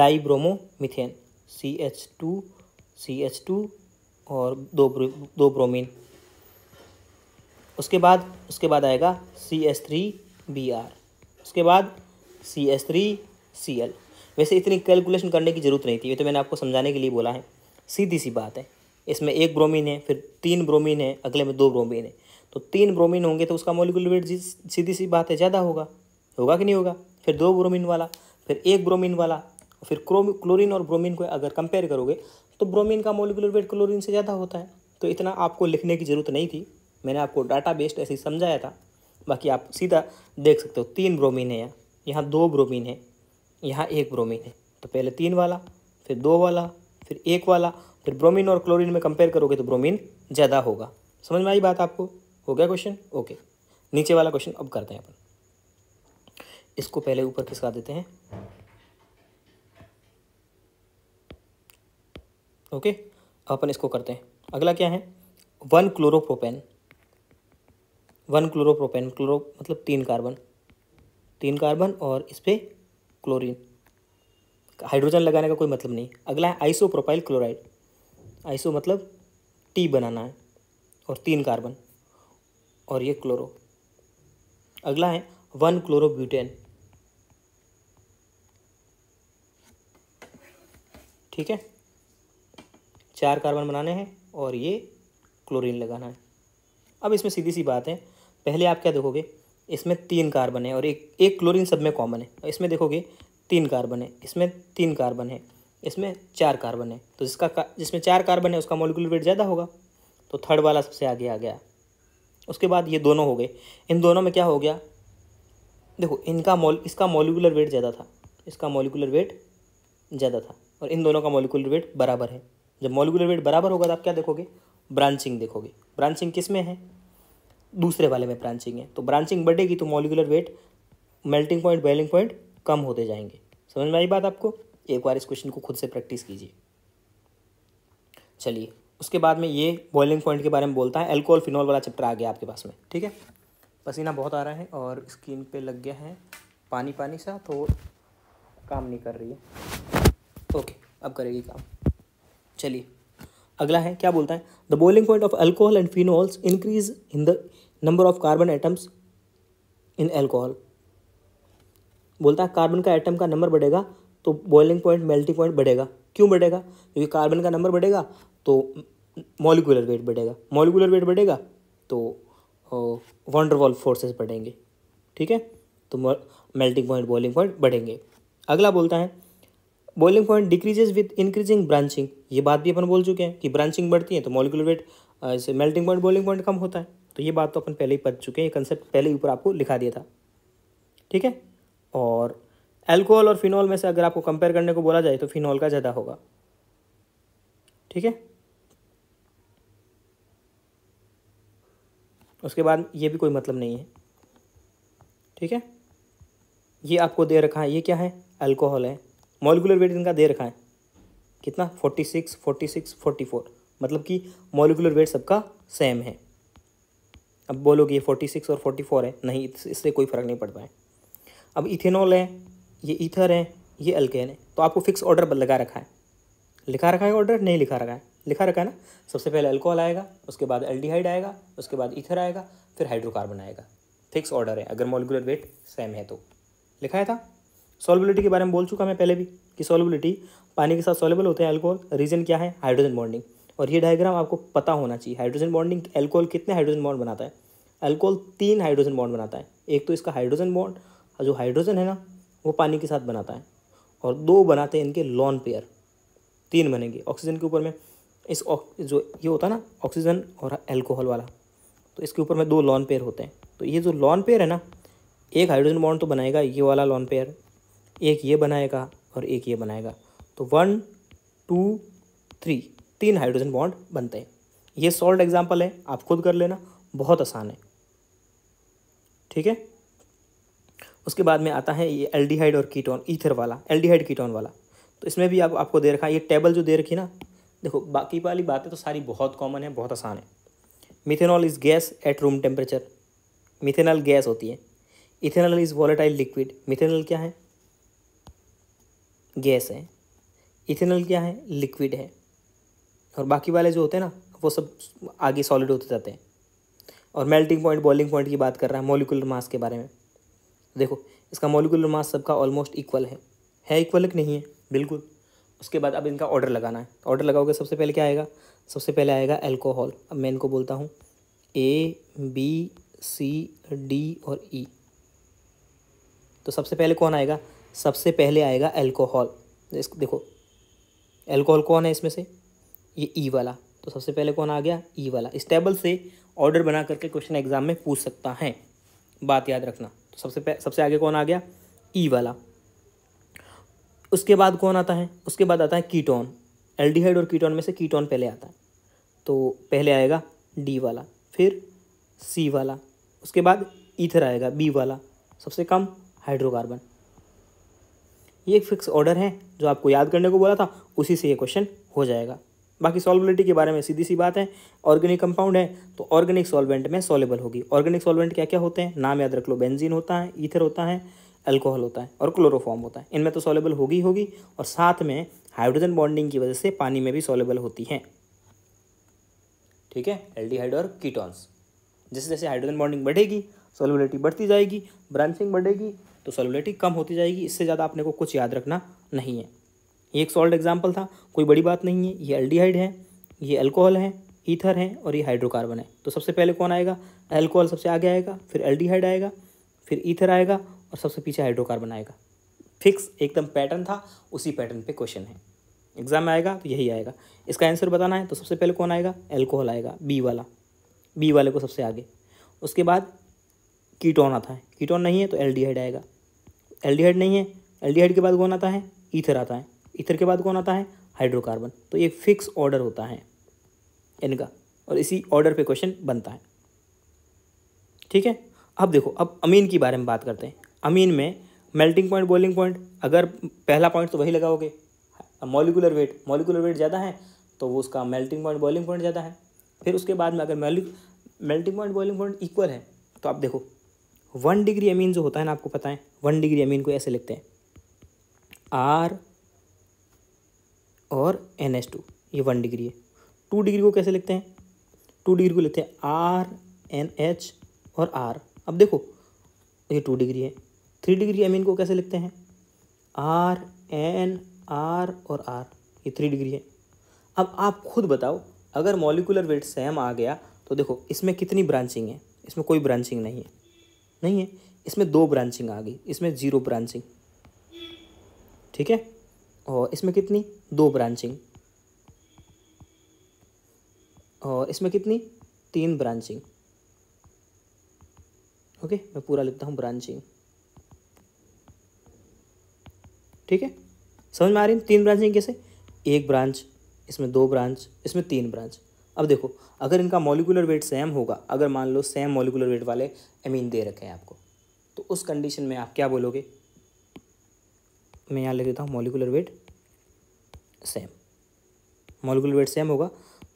bromo methane C H two C H two और दो ब्रो, दो ब्रोमीन उसके बाद उसके बाद आएगा C S three B R उसके बाद C S three C L वैसे इतनी कैलकुलेशन करने की ज़रूरत नहीं थी ये तो मैंने आपको समझाने के लिए बोला है सीधी सी बात है इसमें एक ब्रोमीन है फिर तीन ब्रोमीन है अगले में दो ब्रोमीन है तो तीन ब्रोमीन होंगे तो उसका मोलिकुलर वेट सीधी सी बात है ज़्यादा होगा होगा कि नहीं होगा फिर दो ब्रोमीन वाला फिर एक ब्रोमीन वाला फिर क्लोरीन और ब्रोमीन को अगर कंपेयर करोगे तो ब्रोमीन का मोलिकुलर वेट क्लोरीन से ज़्यादा होता है तो इतना आपको लिखने की ज़रूरत नहीं थी मैंने आपको डाटा बेस्ड ऐसे समझाया था बाकी आप सीधा देख सकते हो तीन ब्रोमीन है यहाँ यहाँ दो ब्रोमीन है यहाँ एक ब्रोमीन है तो पहले तीन वाला फिर दो वाला फिर एक वाला फिर ब्रोमीन और क्लोरीन में कंपेयर करोगे तो ब्रोमीन ज़्यादा होगा समझ में आई बात आपको हो गया क्वेश्चन ओके नीचे वाला क्वेश्चन अब करते हैं अपन इसको पहले ऊपर खिसका देते हैं ओके अपन इसको करते हैं अगला क्या है one chloropropane one chloropropane chloro मतलब तीन कार्बन तीन कार्बन और इस पर क्लोरिन हाइड्रोजन लगाने का कोई मतलब नहीं अगला है आइसो प्रोपाइल क्लोराइड आइसो मतलब टी बनाना है और तीन कार्बन और ये क्लोरो अगला है वन क्लोरोब्यूटेन ठीक है चार कार्बन बनाने हैं और ये क्लोरीन लगाना है अब इसमें सीधी सी बात है पहले आप क्या देखोगे इसमें तीन कार्बन है और एक एक क्लोरीन सब में कॉमन है और इसमें देखोगे तीन कार्बन है इसमें तीन कार्बन है इसमें चार कार्बन है तो जिसका जिसमें चार कार्बन है उसका मोलिकुलर वेट ज़्यादा होगा तो थर्ड वाला सबसे आगे आ गया उसके बाद ये दोनों हो गए इन दोनों में क्या हो गया देखो इनका मोल इसका मोलिकुलर वेट ज़्यादा था इसका मोलिकुलर वेट ज़्यादा था और इन दोनों का मोलिकुलर वेट बराबर है जब मोलिकुलर वेट बराबर होगा तो आप क्या देखोगे ब्रांचिंग देखोगे ब्रांचिंग किस में है दूसरे वाले में ब्रांचिंग है तो ब्रांचिंग बढ़ेगी तो molecular weight melting point boiling point कम होते जाएंगे समझ में आई बात आपको एक बार इस क्वेश्चन को खुद से प्रैक्टिस कीजिए चलिए उसके बाद में ये बॉइलिंग पॉइंट के बारे में बोलता है एल्कोहल फिनॉल वाला चैप्टर आ गया आपके पास में ठीक है पसीना बहुत आ रहा है और स्किन पे लग गया है पानी पानी सा तो काम नहीं कर रही है ओके अब करेगी काम चलिए अगला है क्या बोलता है the boiling point of alcohol and phenols increase in the number of carbon atoms in alcohol बोलता है कार्बन का एटम का नंबर बढ़ेगा तो बॉइलिंग पॉइंट मेल्टिंग पॉइंट बढ़ेगा क्यों बढ़ेगा क्योंकि कार्बन का नंबर बढ़ेगा तो मॉलिकुलर वेट बढ़ेगा मॉलिकुलर वेट बढ़ेगा तो वंडरवॉल फोर्सेस बढ़ेंगे ठीक है तो मेल्टिंग पॉइंट बॉइलिंग पॉइंट बढ़ेंगे अगला बोलता है boiling point decreases with increasing branching ये बात भी अपन बोल चुके हैं कि ब्रांचिंग बढ़ती है तो मॉलिकुलर वेट इससे मेल्टिंग पॉइंट बॉइलिंग पॉइंट कम होता है तो ये बात तो अपन पहले ही पढ़ चुके हैं ये कंसेप्ट पहले ही ऊपर आपको लिखा दिया था ठीक है और एल्कोहल और फिनॉल में से अगर आपको कंपेयर करने को बोला जाए तो फिनॉल का ज़्यादा होगा ठीक है उसके बाद ये भी कोई मतलब नहीं है ठीक है ये आपको दे रखा है ये क्या है अल्कोहल है मॉलिकुलर वेट इनका दे रखा है कितना forty six forty six forty four मतलब कि मॉलिकुलर वेट सबका सेम है अब बोलोगे ये फोर्टी सिक्स और फोर्टी फोर है नहीं इससे कोई फ़र्क नहीं पड़ता है अब इथेनॉल है ये ईथर है ये अल्केन है तो आपको फिक्स ऑर्डर लगा रखा है लिखा रखा है ऑर्डर नहीं लिखा रखा है लिखा रखा है ना सबसे पहले अल्कोहल आएगा उसके बाद एल्डिहाइड आएगा उसके बाद ईथर आएगा फिर हाइड्रोकार्बन आएगा फिक्स ऑर्डर है अगर मोलिकुलर वेट सेम है तो लिखा है था सॉल्बिलिटी के बारे में बोल चुका मैं पहले भी कि सॉलिबिलिटी पानी के साथ सॉलेबल होते हैं अल्कोहल रीज़न क्या है हाइड्रोजन बॉन्डिंग और ये डायग्राम आपको पता होना चाहिए हाइड्रोजन बॉन्डिंग एल्कोहल कितने हाइड्रोजन बॉन्ड बनाता है अल्कोहल तीन हाइड्रोजन बॉन्ड बनाता है एक तो इसका हाइड्रोजन बॉन्ड जो हाइड्रोजन है ना वो पानी के साथ बनाता है और दो बनाते हैं इनके लॉन पेयर तीन बनेंगे ऑक्सीजन के ऊपर में इस जो ये होता है ना ऑक्सीजन और एल्कोहल वाला तो इसके ऊपर में दो लॉन पेयर होते हैं तो ये जो लॉन पेयर है ना एक हाइड्रोजन बॉन्ड तो बनाएगा ये वाला लॉन पेयर एक ये बनाएगा और एक ये बनाएगा तो वन टू थ्री तीन हाइड्रोजन बॉन्ड बनते हैं ये सॉल्ट एग्जाम्पल है आप खुद कर लेना बहुत आसान है ठीक है उसके बाद में आता है ये एल्डिहाइड और कीटोन ईथर वाला एल्डिहाइड कीटोन वाला तो इसमें भी आप आपको दे रखा है ये टेबल जो दे रखी ना देखो बाकी वाली बातें तो सारी बहुत कॉमन है बहुत आसान है methanol is gas at room temperature methanol gas होती है ethanol is volatile liquid methanol क्या है गैस है इथेनॉल क्या है लिक्विड है और बाकी वाले जो होते हैं ना वो सब आगे सॉलिड होते जाते हैं और मेल्टिंग पॉइंट बॉइलिंग पॉइंट की बात कर रहा है मोलिकुलर मास के बारे में देखो इसका मोलिकुलर मास सबका ऑलमोस्ट इक्वल है है इक्वल एक नहीं है बिल्कुल उसके बाद अब इनका ऑर्डर लगाना है ऑर्डर लगाओगे सबसे पहले क्या आएगा सबसे पहले आएगा एल्कोहल अब मैं इनको बोलता हूँ ए बी सी डी और ई e. तो सबसे पहले कौन आएगा सबसे पहले आएगा एल्कोहल इसको देखो एल्कोहल कौन है इसमें से ये ई e वाला तो सबसे पहले कौन आ गया ई e वाला इस टेबल से ऑर्डर बना करके क्वेश्चन एग्जाम में पूछ सकता है बात याद रखना तो सबसे सबसे आगे कौन आ गया ई e वाला उसके बाद कौन आता है उसके बाद आता है कीटोन एल्डिहाइड और कीटोन में से कीटोन पहले आता है तो पहले आएगा डी वाला फिर सी वाला उसके बाद ईथर आएगा बी वाला सबसे कम हाइड्रोकार्बन ये एक फिक्स ऑर्डर है जो आपको याद करने को बोला था उसी से ये क्वेश्चन हो जाएगा बाकी सॉलिबिलिटी के बारे में सीधी सी बात है ऑर्गेनिक कंपाउंड है तो ऑर्गेनिक सॉल्वेंट में सॉलेबल होगी ऑर्गेनिक सॉल्वेंट क्या क्या होते हैं नाम याद रख लो बेंजीन होता है ईथर होता है अल्कोहल होता है और क्लोरोफॉर्म होता है इनमें तो सॉलेबल होगी होगी और साथ में हाइड्रोजन बॉन्डिंग की वजह से पानी में भी सॉलेबल होती हैं ठीक है एल्डिहाइड और कीटॉन्स जैसे जैसे हाइड्रोजन बॉन्डिंग बढ़ेगी सॉलिबिलिटी बढ़ती जाएगी ब्रांचिंग बढ़ेगी तो सोलिबिलिटी कम होती जाएगी इससे ज़्यादा अपने को कुछ याद रखना नहीं है ये एक सॉल्ट एग्जाम्पल था कोई बड़ी बात नहीं है ये एल्डिहाइड है ये अल्कोहल है ईथर है और ये हाइड्रोकार्बन है तो सबसे पहले कौन आएगा अल्कोहल सबसे आगे आएगा फिर एल्डिहाइड आएगा फिर ईथर आएगा और सबसे पीछे हाइड्रोकार्बन आएगा फिक्स एकदम पैटर्न था उसी पैटर्न पे क्वेश्चन है एग्जाम में आएगा तो यही आएगा इसका आंसर बताना है तो सबसे पहले कौन आएगा एल्कोहल आएगा बी वाला बी वाले को सबसे आगे उसके बाद कीटोन आता है कीटोन नहीं है तो एल्डिहाइड आएगा एल्डिहाइड नहीं है एल्डिहाइड के बाद कौन आता है ईथर आता है ईथर के बाद कौन आता है हाइड्रोकार्बन तो ये फिक्स ऑर्डर होता है इनका और इसी ऑर्डर पे क्वेश्चन बनता है ठीक है अब देखो अब अमीन के बारे में बात करते हैं अमीन में मेल्टिंग पॉइंट बॉइलिंग पॉइंट अगर पहला पॉइंट तो वही लगाओगे मॉलिकुलर वेट मॉलिकुलर वेट ज़्यादा है तो वो उसका मेल्टिंग पॉइंट बॉइलिंग पॉइंट ज़्यादा है फिर उसके बाद में अगर melting point boiling point equal है तो आप देखो वन डिग्री अमीन जो होता है ना आपको पता है वन डिग्री अमीन को ऐसे लिखते हैं आर और एन एस टू ये वन डिग्री है टू डिग्री को कैसे लिखते हैं टू डिग्री को लिखते हैं आर एन एच और आर अब देखो ये टू डिग्री है थ्री डिग्री अमीन को कैसे लिखते हैं आर एन आर और आर ये थ्री डिग्री है अब आप खुद बताओ अगर मॉलिकुलर वेट सेम आ गया तो देखो इसमें कितनी ब्रांचिंग है इसमें कोई ब्रांचिंग नहीं है नहीं है इसमें दो ब्रांचिंग आ गई इसमें ज़ीरो ब्रांचिंग ठीक है और इसमें कितनी दो ब्रांचिंग और इसमें कितनी तीन ब्रांचिंग ओके मैं पूरा लिखता हूँ ब्रांचिंग ठीक है समझ में आ रही तीन ब्रांचिंग कैसे एक ब्रांच इसमें दो ब्रांच इसमें तीन ब्रांच अब देखो अगर इनका मॉलिकुलर वेट सेम होगा अगर मान लो सेम मॉलिकुलर वेट वाले अमीन दे रखे हैं आपको तो उस कंडीशन में आप क्या बोलोगे मैं यहाँ लिख देता हूँ molecular weight same molecular weight same होगा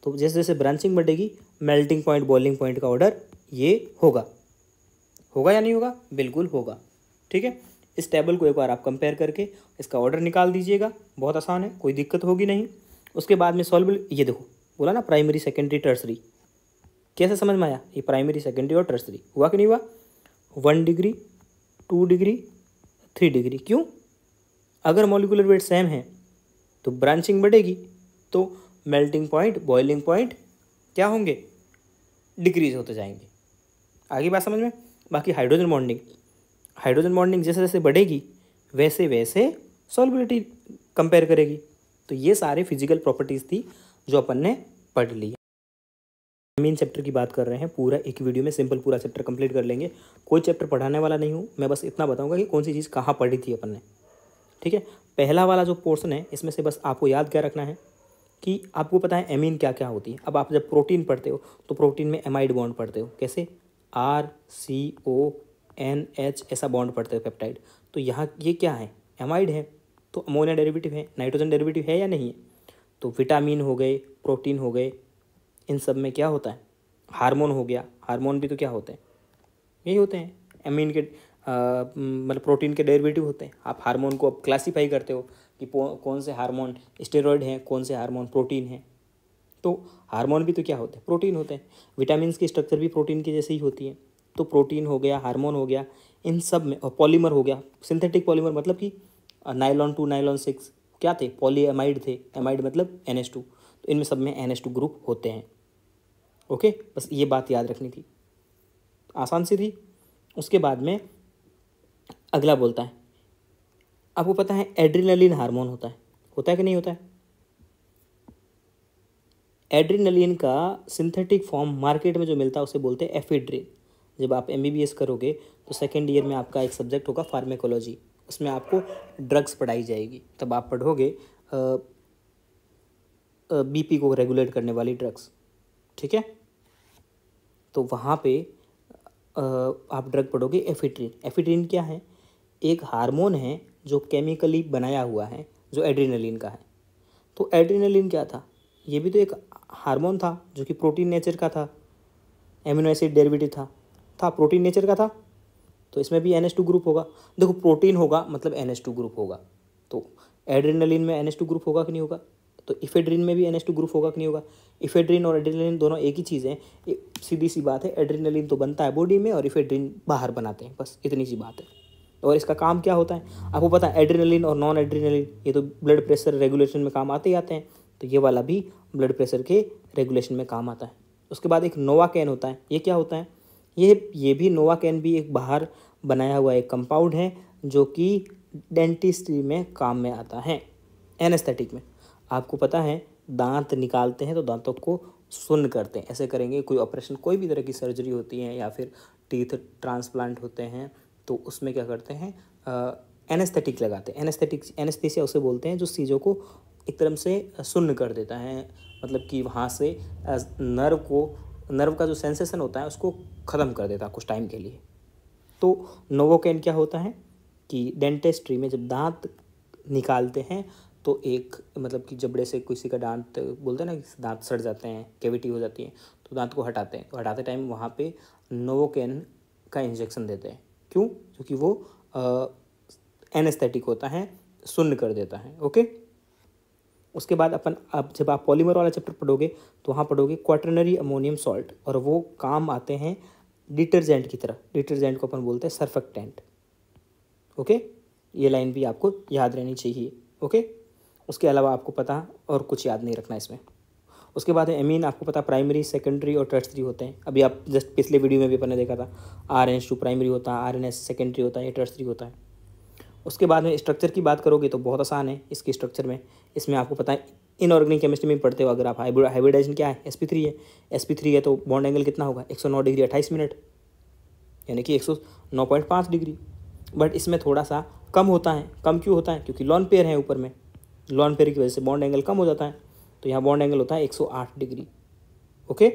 तो जैसे जैसे ब्रांचिंग बढ़ेगी मेल्टिंग पॉइंट बॉइलिंग पॉइंट का ऑर्डर ये होगा होगा या नहीं होगा बिल्कुल होगा ठीक है इस टेबल को एक बार आप कंपेयर करके इसका ऑर्डर निकाल दीजिएगा बहुत आसान है कोई दिक्कत होगी नहीं उसके बाद में सॉल्व ये देखो बोला ना प्राइमरी सेकेंडरी टर्सरी कैसे समझ में आया ये प्राइमरी सेकेंडरी और टर्सरी हुआ कि नहीं हुआ one degree two degree three degree क्यों अगर मॉलिकुलर वेट सेम है तो ब्रांचिंग बढ़ेगी तो मेल्टिंग पॉइंट बॉइलिंग पॉइंट क्या होंगे डिक्रीज होते जाएंगे आगे बात समझ में बाकी हाइड्रोजन बॉन्डिंग हाइड्रोजन बॉन्डिंग जैसे जैसे बढ़ेगी वैसे वैसे सॉलिबिलिटी कंपेयर करेगी तो ये सारे फिजिकल प्रॉपर्टीज़ थी जो अपन ने पढ़ लिया मेन चैप्टर की बात कर रहे हैं पूरा एक वीडियो में सिंपल पूरा चैप्टर कंप्लीट कर लेंगे कोई चैप्टर पढ़ाने वाला नहीं हूँ मैं बस इतना बताऊँगा कि कौन सी चीज़ कहाँ पढ़ी थी अपन ने ठीक है पहला वाला जो पोर्सन है इसमें से बस आपको याद क्या रखना है कि आपको पता है एमीन क्या क्या होती है अब आप जब प्रोटीन पढ़ते हो तो प्रोटीन में एमाइड बॉन्ड पढ़ते हो कैसे R C O N H ऐसा बॉन्ड पढ़ते हो पेप्टाइड तो यहाँ ये क्या है एमाइड है तो अमोनिया डेरिवेटिव है नाइट्रोजन डेरिवेटिव है या नहीं है तो विटामिन हो गए प्रोटीन हो गए इन सब में क्या होता है हार्मोन हो गया हार्मोन भी तो क्या होते हैं यही होते हैं अमीन के मतलब प्रोटीन के डेरिवेटिव होते हैं आप हार्मोन को अब क्लासीफाई करते हो कि कौन से हार्मोन स्टेरॉयड हैं कौन से हार्मोन प्रोटीन हैं तो हार्मोन भी तो क्या होते हैं प्रोटीन होते हैं विटामिन की स्ट्रक्चर भी प्रोटीन की जैसे ही होती है तो प्रोटीन हो गया हार्मोन हो गया इन सब में और पॉलीमर हो गया सिंथेटिक पॉलीमर मतलब कि नाइलॉन टू नाइलॉन सिक्स क्या थे पॉलीएमाइड थे एमाइड मतलब एन तो इनमें सब में एन ग्रुप होते हैं ओके बस ये बात याद रखनी थी आसान सी थी उसके बाद में अगला बोलता है आपको पता है एड्रीनलिन हार्मोन होता है होता है कि नहीं होता है एड्रिनलिन का सिंथेटिक फॉर्म मार्केट में जो मिलता है उसे बोलते हैं एफिड्रिन जब आप एम करोगे तो सेकेंड ईयर में आपका एक सब्जेक्ट होगा फार्मेकोलॉजी उसमें आपको ड्रग्स पढ़ाई जाएगी तब आप पढ़ोगे बीपी को रेगुलेट करने वाली ड्रग्स ठीक है तो वहाँ पे आ, आप ड्रग पढ़ोगे एफिट्रीन एफिट्रीन क्या है एक हार्मोन है जो केमिकली बनाया हुआ है जो एड्रीनलिन का है तो एड्रीनलिन क्या था ये भी तो एक हार्मोन था जो कि प्रोटीन नेचर का था एमिनो एसिड डेरिवेटिव था था प्रोटीन नेचर का था तो इसमें भी एन एस टू ग्रुप होगा देखो प्रोटीन होगा मतलब एन एस टू ग्रुप होगा तो एड्रेनलिन में एन एस टू ग्रुप होगा कि नहीं होगा तो इफेड्रिन में भी एन एस टू ग्रुप होगा कि नहीं होगा इफेड्रिन और एड्रेनलिन दोनों एक ही चीज़ है सीधी सी बात है एड्रेनलिन तो बनता है बॉडी में और इफेड्रिन बाहर बनाते हैं बस इतनी सी बात है और इसका काम क्या होता है आपको पता है एड्रेनलिन और नॉन एड्रेनलिन ये तो ब्लड प्रेशर रेगुलेशन में काम आते ही आते हैं तो ये वाला भी ब्लड प्रेशर के रेगुलेशन में काम आता है उसके बाद एक नोवा कैन होता है ये क्या होता है ये ये भी नोवा कैन भी एक बाहर बनाया हुआ एक कंपाउंड है जो कि डेंटिस्ट्री में काम में आता है एनेस्थेटिक में आपको पता है दांत निकालते हैं तो दांतों को सुन करते हैं ऐसे करेंगे कोई ऑपरेशन कोई भी तरह की सर्जरी होती है या फिर टीथ ट्रांसप्लांट होते हैं तो उसमें क्या करते हैं एनेस्थेटिक लगाते हैं एनेस्थेटिक एनेस्थीसिया उसे बोलते हैं जो चीज़ों को एक तरह से सुन्न कर देता है मतलब कि वहाँ से नर्व को नर्व का जो सेंसेशन होता है उसको ख़त्म कर देता है कुछ टाइम के लिए तो नोवोकेन क्या होता है कि डेंटिस्ट्री में जब दांत निकालते हैं तो एक मतलब कि जबड़े से किसी का दांत बोलते हैं ना दांत सड़ जाते हैं कैविटी हो जाती है तो दांत को हटाते हैं तो हटाते टाइम वहाँ पे नोवोकेन का इंजेक्शन देते हैं क्यों क्योंकि वो एनेस्थेटिक होता है सुन्न कर देता है ओके उसके बाद अपन अब जब आप पॉलीमर वाला चैप्टर पढ़ोगे तो वहाँ पढ़ोगे क्वाटरनरी अमोनियम सॉल्ट और वो काम आते हैं डिटर्जेंट की तरह डिटर्जेंट को अपन बोलते हैं सर्फेक्टेंट ओके ये लाइन भी आपको याद रहनी चाहिए ओके उसके अलावा आपको पता और कुछ याद नहीं रखना इसमें उसके बाद एमीन आपको पता प्राइमरी सेकेंडरी और टर्सरी होते हैं अभी आप जस्ट पिछले वीडियो में भी अपन ने देखा था R N S two primary होता है आर एन एस सेकेंडरी होता है या टर्सरी होता है उसके बाद में स्ट्रक्चर की बात करोगे तो बहुत आसान है इसके स्ट्रक्चर में इसमें आपको पता है इनऑर्गेनिक केमिस्ट्री में पढ़ते हो अगर आप हाइब्रिडाइजेशन क्या है एस पी थ्री है एस पी थ्री है तो बॉन्ड एंगल कितना होगा एक सौ नौ डिग्री अट्ठाईस मिनट यानी कि एक सौ नौ पॉइंट पाँच डिग्री बट इसमें थोड़ा सा कम होता है कम क्यों होता है क्योंकि लॉन पेयर है ऊपर में लॉन पेयर की वजह से बॉन्ड एंगल कम हो जाता है तो यहाँ बॉन्ड एंगल होता है एक सौ आठ डिग्री ओके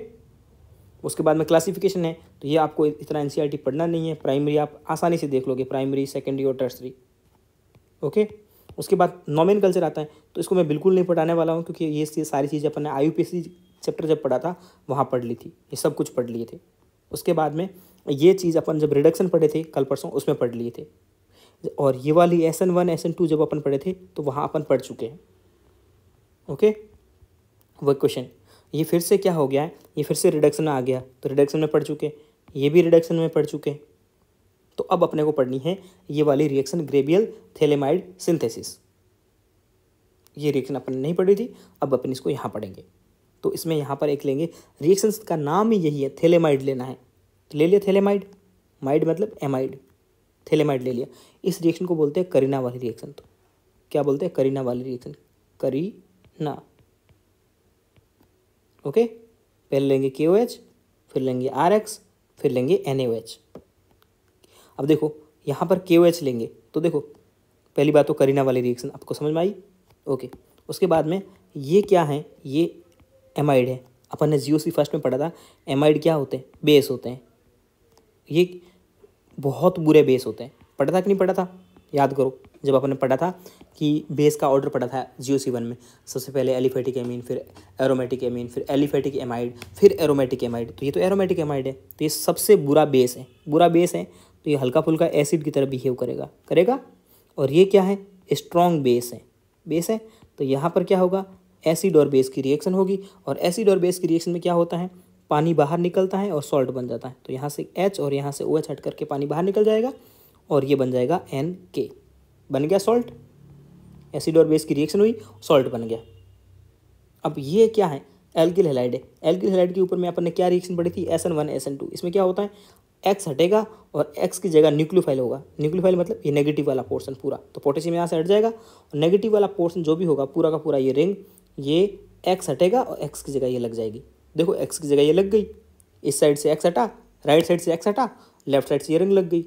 उसके बाद में क्लासिफिकेशन है तो ये आपको इतना एन e पढ़ना नहीं है प्राइमरी आप आसानी से देख लोगे प्राइमरी सेकेंडरी और टर्सरी ओके उसके बाद नॉमिन कल्चर आता है तो इसको मैं बिल्कुल नहीं पढ़ाने वाला हूँ क्योंकि ये सारी चीज़ें अपन ने आई चैप्टर जब पढ़ा था वहाँ पढ़ ली थी ये सब कुछ पढ़ लिए थे उसके बाद में ये चीज़ अपन जब रिडक्शन पढ़े थे कल परसों उसमें पढ़ लिए थे और ये वाली S N one S N two जब अपन पढ़े थे तो वहाँ अपन पढ़ चुके हैं ओके वही क्वेश्चन ये फिर से क्या हो गया है ये फिर से रिडक्शन आ गया तो रिडक्शन में पढ़ चुके ये भी रिडक्शन में पढ़ चुके हैं तो अब अपने को पढ़नी है ये वाली रिएक्शन ग्रेबियल थेलेमाइड सिंथेसिस ये रिएक्शन अपन नहीं पढ़ी थी अब अपन इसको यहाँ पढ़ेंगे तो इसमें यहाँ पर एक लेंगे रिएक्शन का नाम ही यही है थेलेमाइड लेना है तो ले लिया थेलेमाइड माइड मतलब एमाइड थेलेमाइड ले लिया इस रिएक्शन को बोलते हैं करीना वाली रिएक्शन तो क्या बोलते हैं करीना वाली रिएक्शन करीना ओके पहले लेंगे के ओ एच फिर लेंगे आर फिर लेंगे एन एच अब देखो यहाँ पर के लेंगे तो देखो पहली बात तो करीना वाली रिएक्शन आपको समझ में आई ओके उसके बाद में ये क्या है ये एमाइड है अपन ने जियो फर्स्ट में पढ़ा था एमाइड क्या होते हैं बेस होते हैं ये बहुत बुरे बेस होते हैं पढ़ा था कि नहीं पढ़ा था याद करो जब आपने पढ़ा था कि बेस का ऑर्डर पढ़ा था जियो सी वन में सबसे पहले एलिफेटिक एमीन फिर एरोमेटिक एमीन फिर एलिफेटिक एमाइड फिर एरोमेटिक एमाइड तो ये तो एरोमेटिक एमाइड है तो ये सबसे बुरा बेस है बुरा बेस है तो ये हल्का फुल्का एसिड की तरह बिहेव करेगा करेगा और ये क्या है स्ट्रॉन्ग बेस है बेस है तो यहाँ पर क्या होगा एसिड और बेस की रिएक्शन होगी और एसिड और बेस की रिएक्शन में क्या होता है पानी बाहर निकलता है और सॉल्ट बन जाता है तो यहाँ से एच और यहाँ से ओ OH एच हट करके पानी बाहर निकल जाएगा और ये बन जाएगा एन के बन गया सॉल्ट एसिड और बेस की रिएक्शन हुई सॉल्ट बन गया अब ये क्या है एल्किल हेलाइड है एल्किल हेलाइड के ऊपर में अपन ने क्या रिएक्शन पड़ी थी S N one S N two इसमें क्या होता है एक्स हटेगा और एक्स की जगह न्यूक्लियोफाइल होगा न्यूक्लियोफाइल मतलब ये नेगेटिव वाला पोर्शन पूरा तो पोटेशियम यहाँ से हट जाएगा और नेगेटिव वाला पोर्शन जो भी होगा पूरा का पूरा ये रिंग ये एक्स हटेगा और एक्स की जगह ये लग जाएगी देखो एक्स की जगह ये लग गई इस साइड से एक्स हटा राइट साइड से एक्स हटा लेफ्ट साइड से ये रिंग लग गई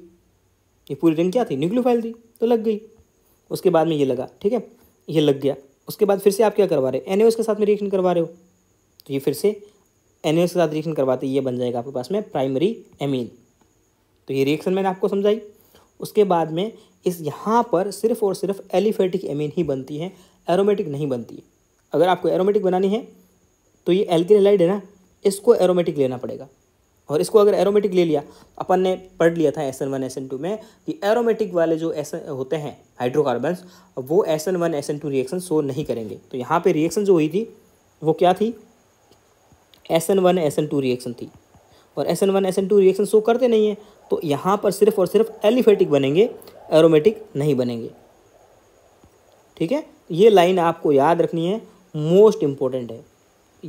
ये पूरी रिंग क्या थी न्यूक्लियोफाइल थी तो लग गई उसके बाद में ये लगा ठीक है ये लग गया उसके बाद फिर से आप क्या करवा रहे हो एन के साथ में रिएक्शन करवा रहे हो तो ये फिर से एन के साथ रिएक्शन करवाते ये बन जाएगा आपके पास में प्राइमरी एमीन तो ये रिएक्शन मैंने आपको समझाई उसके बाद में इस यहाँ पर सिर्फ और सिर्फ एलिफेटिक एमीन ही बनती है एरोमेटिक नहीं बनती अगर आपको एरोमेटिक बनानी है तो ये एल्किलाइड है ना इसको एरोमेटिक लेना पड़ेगा और इसको अगर एरोमेटिक ले लिया अपन ने पढ़ लिया था S N one S N two में कि एरोमेटिक वाले जो एस होते हैं हाइड्रोकार्बन्स वो S N one S N two reaction show नहीं करेंगे तो यहाँ पे रिएक्शन जो हुई थी वो क्या थी S N one S N two reaction थी और S N one S N two reaction show करते नहीं है तो यहाँ पर सिर्फ और सिर्फ एलिफेटिक बनेंगे एरोमेटिक नहीं बनेंगे ठीक है ये लाइन आपको याद रखनी है मोस्ट इम्पॉर्टेंट है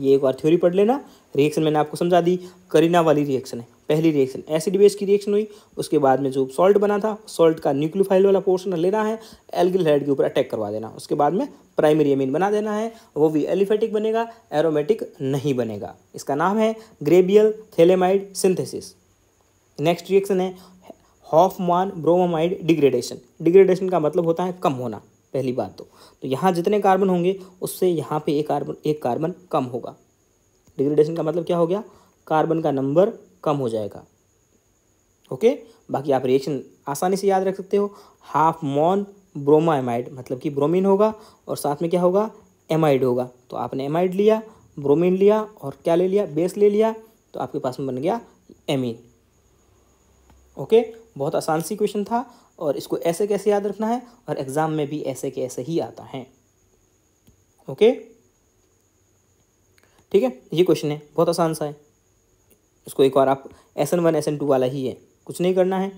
ये एक बार थ्योरी पढ़ लेना रिएक्शन मैंने आपको समझा दी करीना वाली रिएक्शन है पहली रिएक्शन एसिड बेस की रिएक्शन हुई उसके बाद में जो सॉल्ट बना था सॉल्ट का न्यूक्लियोफाइल वाला पोर्शन लेना है एल्गिल हेड के ऊपर अटैक करवा देना उसके बाद में प्राइमरी अमीन बना देना है वो भी एलिफेटिक बनेगा एरोमेटिक नहीं बनेगा इसका नाम है Gabriel phthalimide synthesis next reaction है हॉफमान ब्रोमामाइड डिग्रेडेशन डिग्रेडेशन का मतलब होता है कम होना पहली बात तो तो यहाँ जितने कार्बन होंगे उससे यहाँ पे एक कार्बन एक कार्बन कम होगा डिग्रेडेशन का मतलब क्या हो गया कार्बन का नंबर कम हो जाएगा ओके बाकी आप रिएक्शन आसानी से याद रख सकते हो हाफ मॉन ब्रोमाइमाइड मतलब कि ब्रोमीन होगा और साथ में क्या होगा एमाइड होगा तो आपने एमाइड लिया ब्रोमीन लिया और क्या ले लिया बेस ले लिया तो आपके पास में बन गया एमीन ओके बहुत आसान सी क्वेश्चन था और इसको ऐसे कैसे याद रखना है और एग्ज़ाम में भी ऐसे के ऐसे ही आता है ओके ठीक है ये क्वेश्चन है बहुत आसान सा है उसको एक और आप S N one S N two वाला ही है कुछ नहीं करना है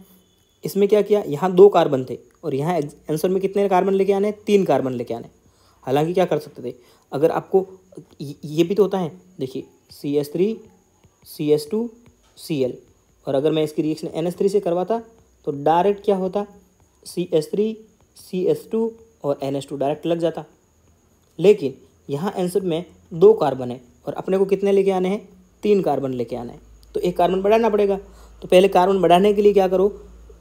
इसमें क्या किया यहाँ दो कार्बन थे और यहाँ आंसर में कितने कार्बन लेके आने तीन कार्बन लेके आने हालांकि क्या कर सकते थे अगर आपको ये भी तो होता है देखिए C S three C S two C L और अगर मैं इसकी रिएक्शन एन एस थ्री से करवाता तो डायरेक्ट क्या होता C S three C S two और एन एस टू डायरेक्ट लग जाता लेकिन यहाँ आंसर में दो कार्बन है और अपने को कितने लेके आने हैं तीन कार्बन लेके आना है तो एक कार्बन बढ़ाना पड़ेगा तो पहले कार्बन बढ़ाने के लिए क्या करो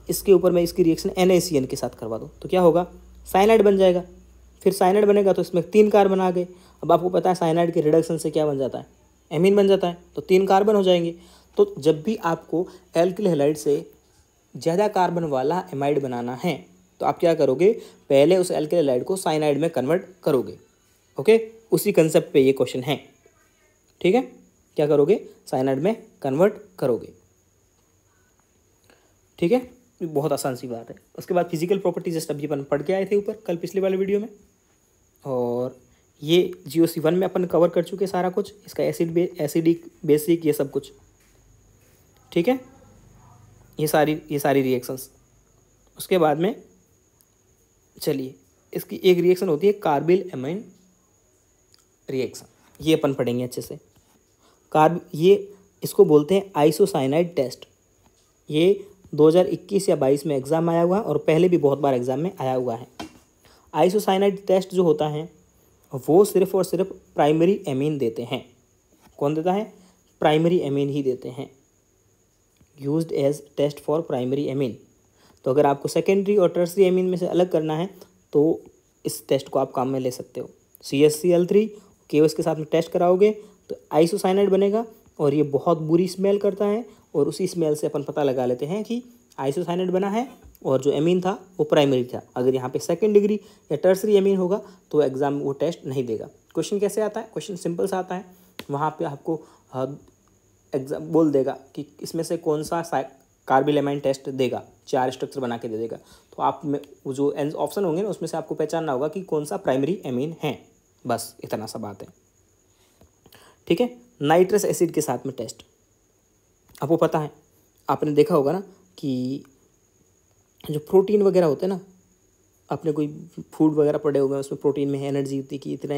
इसके ऊपर मैं इसकी रिएक्शन एन के साथ करवा दूँ तो क्या होगा साइनाइड बन जाएगा फिर साइनाइड बनेगा तो इसमें तीन कार्बन आ गए अब आपको पता है साइनाइड के रिडक्शन से क्या बन जाता है एमिन बन जाता है तो तीन कार्बन हो जाएंगे तो जब भी आपको एल्किल हेलाइड से ज़्यादा कार्बन वाला एमाइड बनाना है तो आप क्या करोगे पहले उस एल्किल हेलाइड को साइनाइड में कन्वर्ट करोगे ओके उसी कंसेप्ट पे ये क्वेश्चन है ठीक है क्या करोगे साइनाइड में कन्वर्ट करोगे ठीक है बहुत आसान सी बात है उसके बाद फिजिकल प्रॉपर्टी जस्ट अभी अपन पढ़ के आए थे ऊपर कल पिछले वाले वीडियो में और ये जियो सी वन में अपन कवर कर चुके सारा कुछ इसका एसिड बे एसिडिक बेसिक ये सब कुछ ठीक है ये सारी ये सारी रिएक्शंस उसके बाद में चलिए इसकी एक रिएक्शन होती है कार्बिल एमाइन रिएक्शन ये अपन पढ़ेंगे अच्छे से कार्ब ये इसको बोलते हैं आइसोसाइनाइड टेस्ट ये 2021 या 22 में एग्ज़ाम आया हुआ है और पहले भी बहुत बार एग्ज़ाम में आया हुआ है आइसोसाइनाइड टेस्ट जो होता है वो सिर्फ़ और सिर्फ प्राइमरी एमीन देते हैं कौन देता है प्राइमरी एमीन ही देते हैं use as test for primary amine तो अगर आपको सेकेंडरी और टर्सरी एमीन में से अलग करना है तो इस टेस्ट को आप काम में ले सकते हो C S C L three के के साथ में टेस्ट कराओगे तो आइसोसाइनाइड बनेगा और ये बहुत बुरी स्मेल करता है और उसी स्मेल से अपन पता लगा लेते हैं कि आइसोसाइनेट बना है और जो एमीन था वो प्राइमरी था अगर यहाँ पे सेकेंड डिग्री या टर्सरी एमीन होगा तो एग्ज़ाम वो टेस्ट नहीं देगा क्वेश्चन कैसे आता है क्वेश्चन सिंपल सा आता है वहाँ पे आपको एग्जाम हाँ, बोल देगा कि इसमें से कौन सा कार्बिलेमाइन टेस्ट देगा चार स्ट्रक्चर बना के दे देगा तो आप में जो ऑप्शन होंगे ना उसमें से आपको पहचानना होगा कि कौन सा प्राइमरी एमीन है बस इतना सा बात है ठीक है नाइट्रस एसिड के साथ में टेस्ट आपको पता है आपने देखा होगा ना कि जो प्रोटीन वगैरह होते हैं ना आपने कोई फूड वगैरह पड़े हुए हैं उसमें प्रोटीन में है एनर्जी होती है कि इतने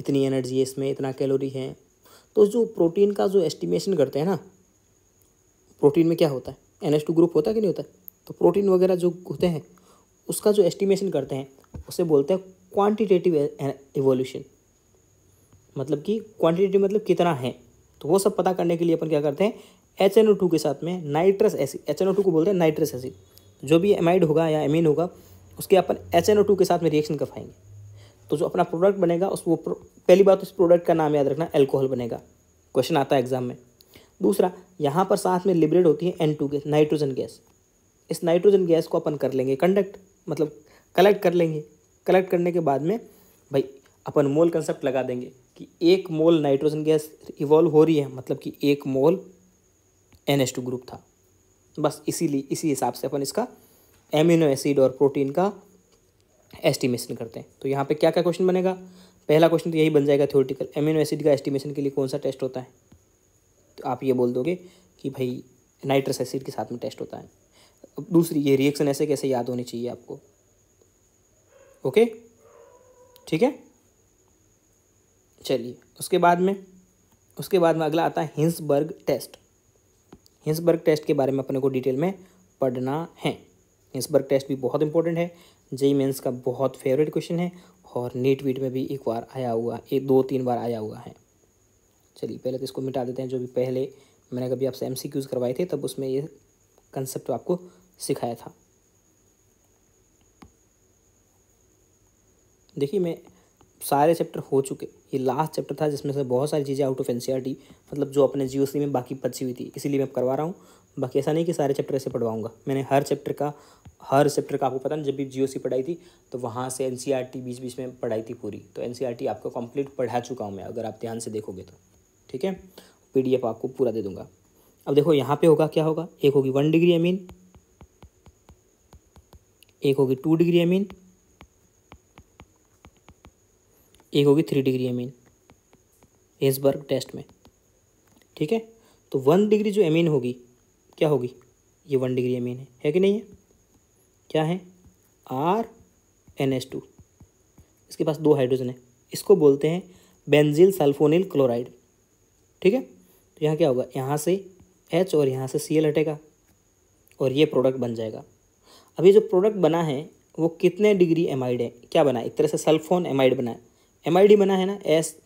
इतनी एनर्जी है इसमें इतना कैलोरी है तो जो प्रोटीन का जो एस्टिमेशन करते हैं ना प्रोटीन में क्या होता है एन टू ग्रुप होता है कि नहीं होता तो प्रोटीन वगैरह जो होते हैं उसका जो एस्टिमेशन करते हैं उसे बोलते हैं क्वांटिटेटिव इवोल्यूशन मतलब कि क्वांटिटी मतलब कितना है तो वो सब पता करने के लिए अपन क्या करते हैं एच एन ओ टू के साथ में nitrous acid H N O two को बोलते हैं नाइट्रस एसिड जो भी एमाइड होगा या एमिन होगा उसके अपन एच एन ओ टू के साथ में रिएक्शन करवाएंगे तो जो अपना प्रोडक्ट बनेगा उस वो पहली बात उस प्रोडक्ट का नाम याद रखना एल्कोहल बनेगा क्वेश्चन आता है एग्जाम में दूसरा यहाँ पर साथ में लिबरेट होती है N two gas nitrogen gas इस नाइट्रोजन गैस को अपन कर लेंगे कंडक्ट मतलब कलेक्ट कर लेंगे कलेक्ट करने के बाद में भाई अपन मोल कंसेप्ट लगा देंगे कि एक मोल नाइट्रोजन गैस इवॉल्व हो रही है मतलब कि एक मोल एन ग्रुप था बस इसीलिए इसी हिसाब से अपन इसका एमिनो एसिड और प्रोटीन का एस्टिमेशन करते हैं तो यहाँ पे क्या क्या क्वेश्चन बनेगा पहला क्वेश्चन तो यही बन जाएगा थ्योरेटिकल एमिनो एसिड का एस्टिमेशन के लिए कौन सा टेस्ट होता है तो आप ये बोल दोगे कि भाई नाइट्रस एसिड के साथ में टेस्ट होता है अब दूसरी ये रिएक्शन ऐसे कैसे याद होनी चाहिए आपको ओके ठीक है चलिए उसके बाद में उसके बाद में अगला आता है हिंसबर्ग टेस्ट हिंसबर्ग टेस्ट के बारे में अपने को डिटेल में पढ़ना है हिंसबर्ग टेस्ट भी बहुत इंपॉर्टेंट है जेई मेन्स का बहुत फेवरेट क्वेश्चन है और नीट वीट में भी एक बार आया हुआ एक दो तीन बार आया हुआ है चलिए पहले तो इसको मिटा देते हैं जो भी पहले मैंने कभी आपसे एम करवाए थे तब उसमें ये कंसेप्ट तो आपको सिखाया था देखिए मैं सारे चैप्टर हो चुके ये लास्ट चैप्टर था जिसमें से बहुत सारी चीज़ें आउट ऑफ एन मतलब जो अपने जी में बाकी बची हुई थी इसीलिए मैं करवा रहा हूँ बाकी ऐसा नहीं कि सारे चैप्टर ऐसे पढ़वाऊँगा मैंने हर चैप्टर का हर चैप्टर का आपको पता ना जब भी जी पढ़ाई थी तो वहाँ से एन e बीच बीच में पढ़ाई थी पूरी तो एन e आपको कंप्लीट पढ़ा चुका हूँ मैं अगर आप ध्यान से देखोगे तो ठीक है पी आपको पूरा दे दूँगा अब देखो यहाँ पे होगा क्या होगा एक होगी वन डिग्री अमीन एक होगी टू डिग्री अमीन एक होगी three degree amine Hinsberg test में ठीक है तो वन डिग्री जो अमीन होगी क्या होगी ये वन डिग्री अमीन है है कि नहीं है क्या है आर एन एस टू इसके पास दो हाइड्रोजन है इसको बोलते हैं बेंजिल सल्फोनिल क्लोराइड ठीक है तो यहाँ क्या होगा यहाँ से एच और यहाँ से सी एल हटेगा और ये प्रोडक्ट बन जाएगा अभी जो प्रोडक्ट बना है वो कितने डिग्री एमाइड है क्या बना है एक तरह से सल्फोन एमाइड बना है एम बना है ना एस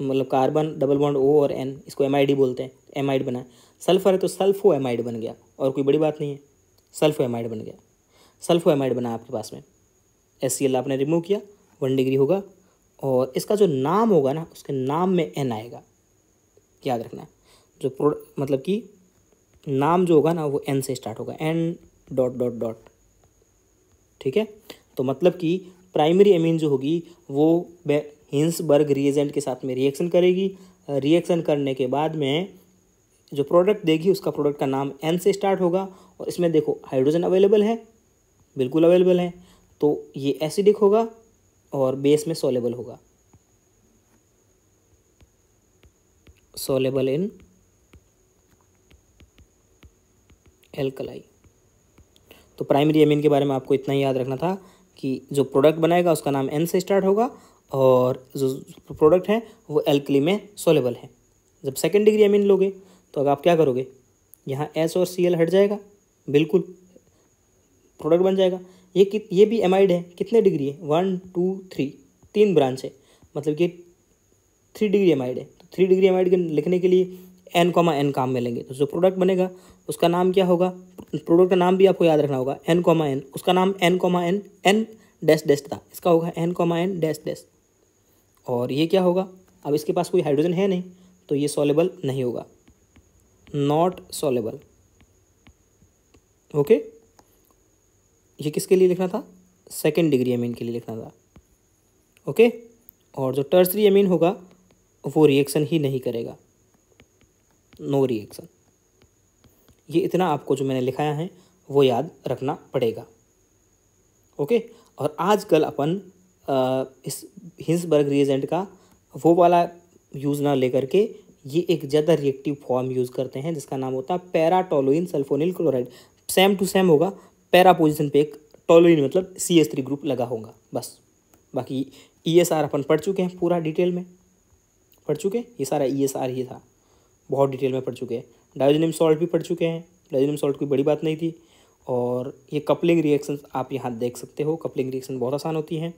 मतलब कार्बन डबल बॉन्ड ओ और एन इसको एम बोलते हैं एम बना है सल्फर है तो सल्फो एम बन गया और कोई बड़ी बात नहीं है सल्फो एम बन गया सल्फो एम बना आपके पास में एस आपने रिमूव किया वन डिग्री होगा और इसका जो नाम होगा ना उसके नाम में एन आएगा याद रखना है जो प्रो मतलब कि नाम जो होगा ना वो एन से स्टार्ट होगा एन डॉट डॉट डॉट ठीक है तो मतलब कि प्राइमरी एमीन जो होगी वो हिंसबर्ग रिएजेंट के साथ में रिएक्शन करेगी रिएक्शन करने के बाद में जो प्रोडक्ट देगी उसका प्रोडक्ट का नाम एन से स्टार्ट होगा और इसमें देखो हाइड्रोजन अवेलेबल है बिल्कुल अवेलेबल है तो ये एसिडिक होगा और बेस में सोलेबल होगा सोलेबल इन एल्कलाई तो प्राइमरी एमिन के बारे में आपको इतना ही याद रखना था कि जो प्रोडक्ट बनाएगा उसका नाम एन से स्टार्ट होगा और जो प्रोडक्ट हैं वो एल्कली में सोलेबल हैं जब सेकेंड डिग्री अमीन लोगे तो अगर आप क्या करोगे यहाँ एस और सी एल हट जाएगा बिल्कुल प्रोडक्ट बन जाएगा ये कित ये भी एमाइड है कितने डिग्री है वन टू थ्री तीन ब्रांच है मतलब कि थ्री डिग्री एमाइड है तो थ्री डिग्री एमाइड के लिखने के लिए एन कॉमा एन काम में लेंगे तो जो प्रोडक्ट बनेगा उसका नाम क्या होगा प्रोडक्ट का नाम भी आपको याद रखना होगा एन कॉमा एन उसका नाम N comma N N dash dash था इसका होगा N comma N dash dash और ये क्या होगा अब इसके पास कोई हाइड्रोजन है नहीं तो ये सॉलेबल नहीं होगा नॉट सॉलेबल ओके ये किसके लिए लिखना था सेकेंड डिग्री अमीन के लिए लिखना था ओके और जो टर्सरी अमीन होगा वो रिएक्शन ही नहीं करेगा नो रिएक्शन ये इतना आपको जो मैंने लिखाया है वो याद रखना पड़ेगा ओके और आजकल अपन इस हिंसबर्ग रिएजेंट का वो वाला यूज़ ना लेकर के ये एक ज़्यादा रिएक्टिव फॉर्म यूज़ करते हैं जिसका नाम होता है para toluene sulphonyl chloride same to same होगा पैरा पोजिशन पे एक टोलोइन मतलब सी एस थ्री ग्रुप लगा होगा बस बाकी ई एस आर अपन पढ़ चुके हैं पूरा डिटेल में पढ़ चुके ये सारा ई एस आर ही था बहुत डिटेल में पढ़ चुके हैं डायोजनियम सॉल्ट भी पढ़ चुके हैं डायोजनियम सॉल्ट कोई बड़ी बात नहीं थी और ये कपलिंग रिएक्शन आप यहाँ देख सकते हो कपलिंग रिएक्शन बहुत आसान होती हैं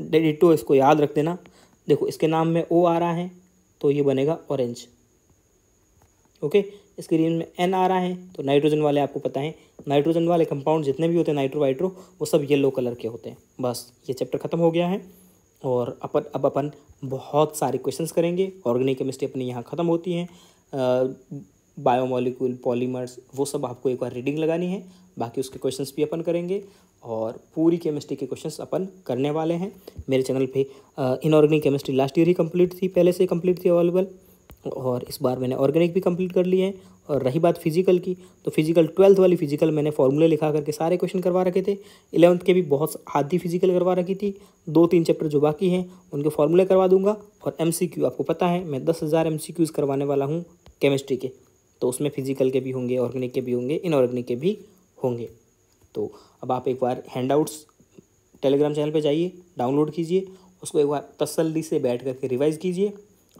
डिटो इसको याद रख देना देखो इसके नाम में ओ आ रहा है तो ये बनेगा ऑरेंज ओके इसके रीजन में एन आ रहा है तो नाइट्रोजन वाले आपको पता है नाइट्रोजन वाले कंपाउंड जितने भी होते हैं नाइट्रो वाइट्रो वो सब येलो कलर के होते हैं बस ये चैप्टर ख़त्म हो गया है और अपन अब अपन बहुत सारे क्वेश्चंस करेंगे ऑर्गेनिक केमिस्ट्री अपनी यहाँ ख़त्म होती है बायोमोलिक्यूल पॉलीमर्स वो सब आपको एक बार रीडिंग लगानी है बाकी उसके क्वेश्चंस भी अपन करेंगे और पूरी केमिस्ट्री के क्वेश्चंस अपन करने वाले हैं मेरे चैनल पे इनऑर्गेनिक केमिस्ट्री लास्ट ईयर ही कंप्लीट थी पहले से कंप्लीट थी अवेलेबल और इस बार मैंने ऑर्गेनिक भी कंप्लीट कर लिए हैं और रही बात फिजिकल की तो फिजिकल ट्वेल्थ वाली फिजिकल मैंने फॉर्मूले लिखा करके सारे क्वेश्चन करवा रखे थे इलेवंथ के भी बहुत आधी फिजिकल करवा रखी थी दो तीन चैप्टर जो बाकी हैं उनके फॉर्मूले करवा दूंगा और एम आपको पता है मैं दस हज़ार एम करवाने वाला हूँ केमिस्ट्री के तो उसमें फिजिकल के भी होंगे ऑर्गेनिक के भी होंगे इनऑर्गेनिक के भी होंगे तो अब आप एक बार हैंड आउट्स टेलीग्राम चैनल पर जाइए डाउनलोड कीजिए उसको एक बार तसल्ली से बैठ करके रिवाइज़ कीजिए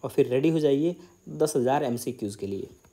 और फिर रेडी हो जाइए दस हज़ार एम के लिए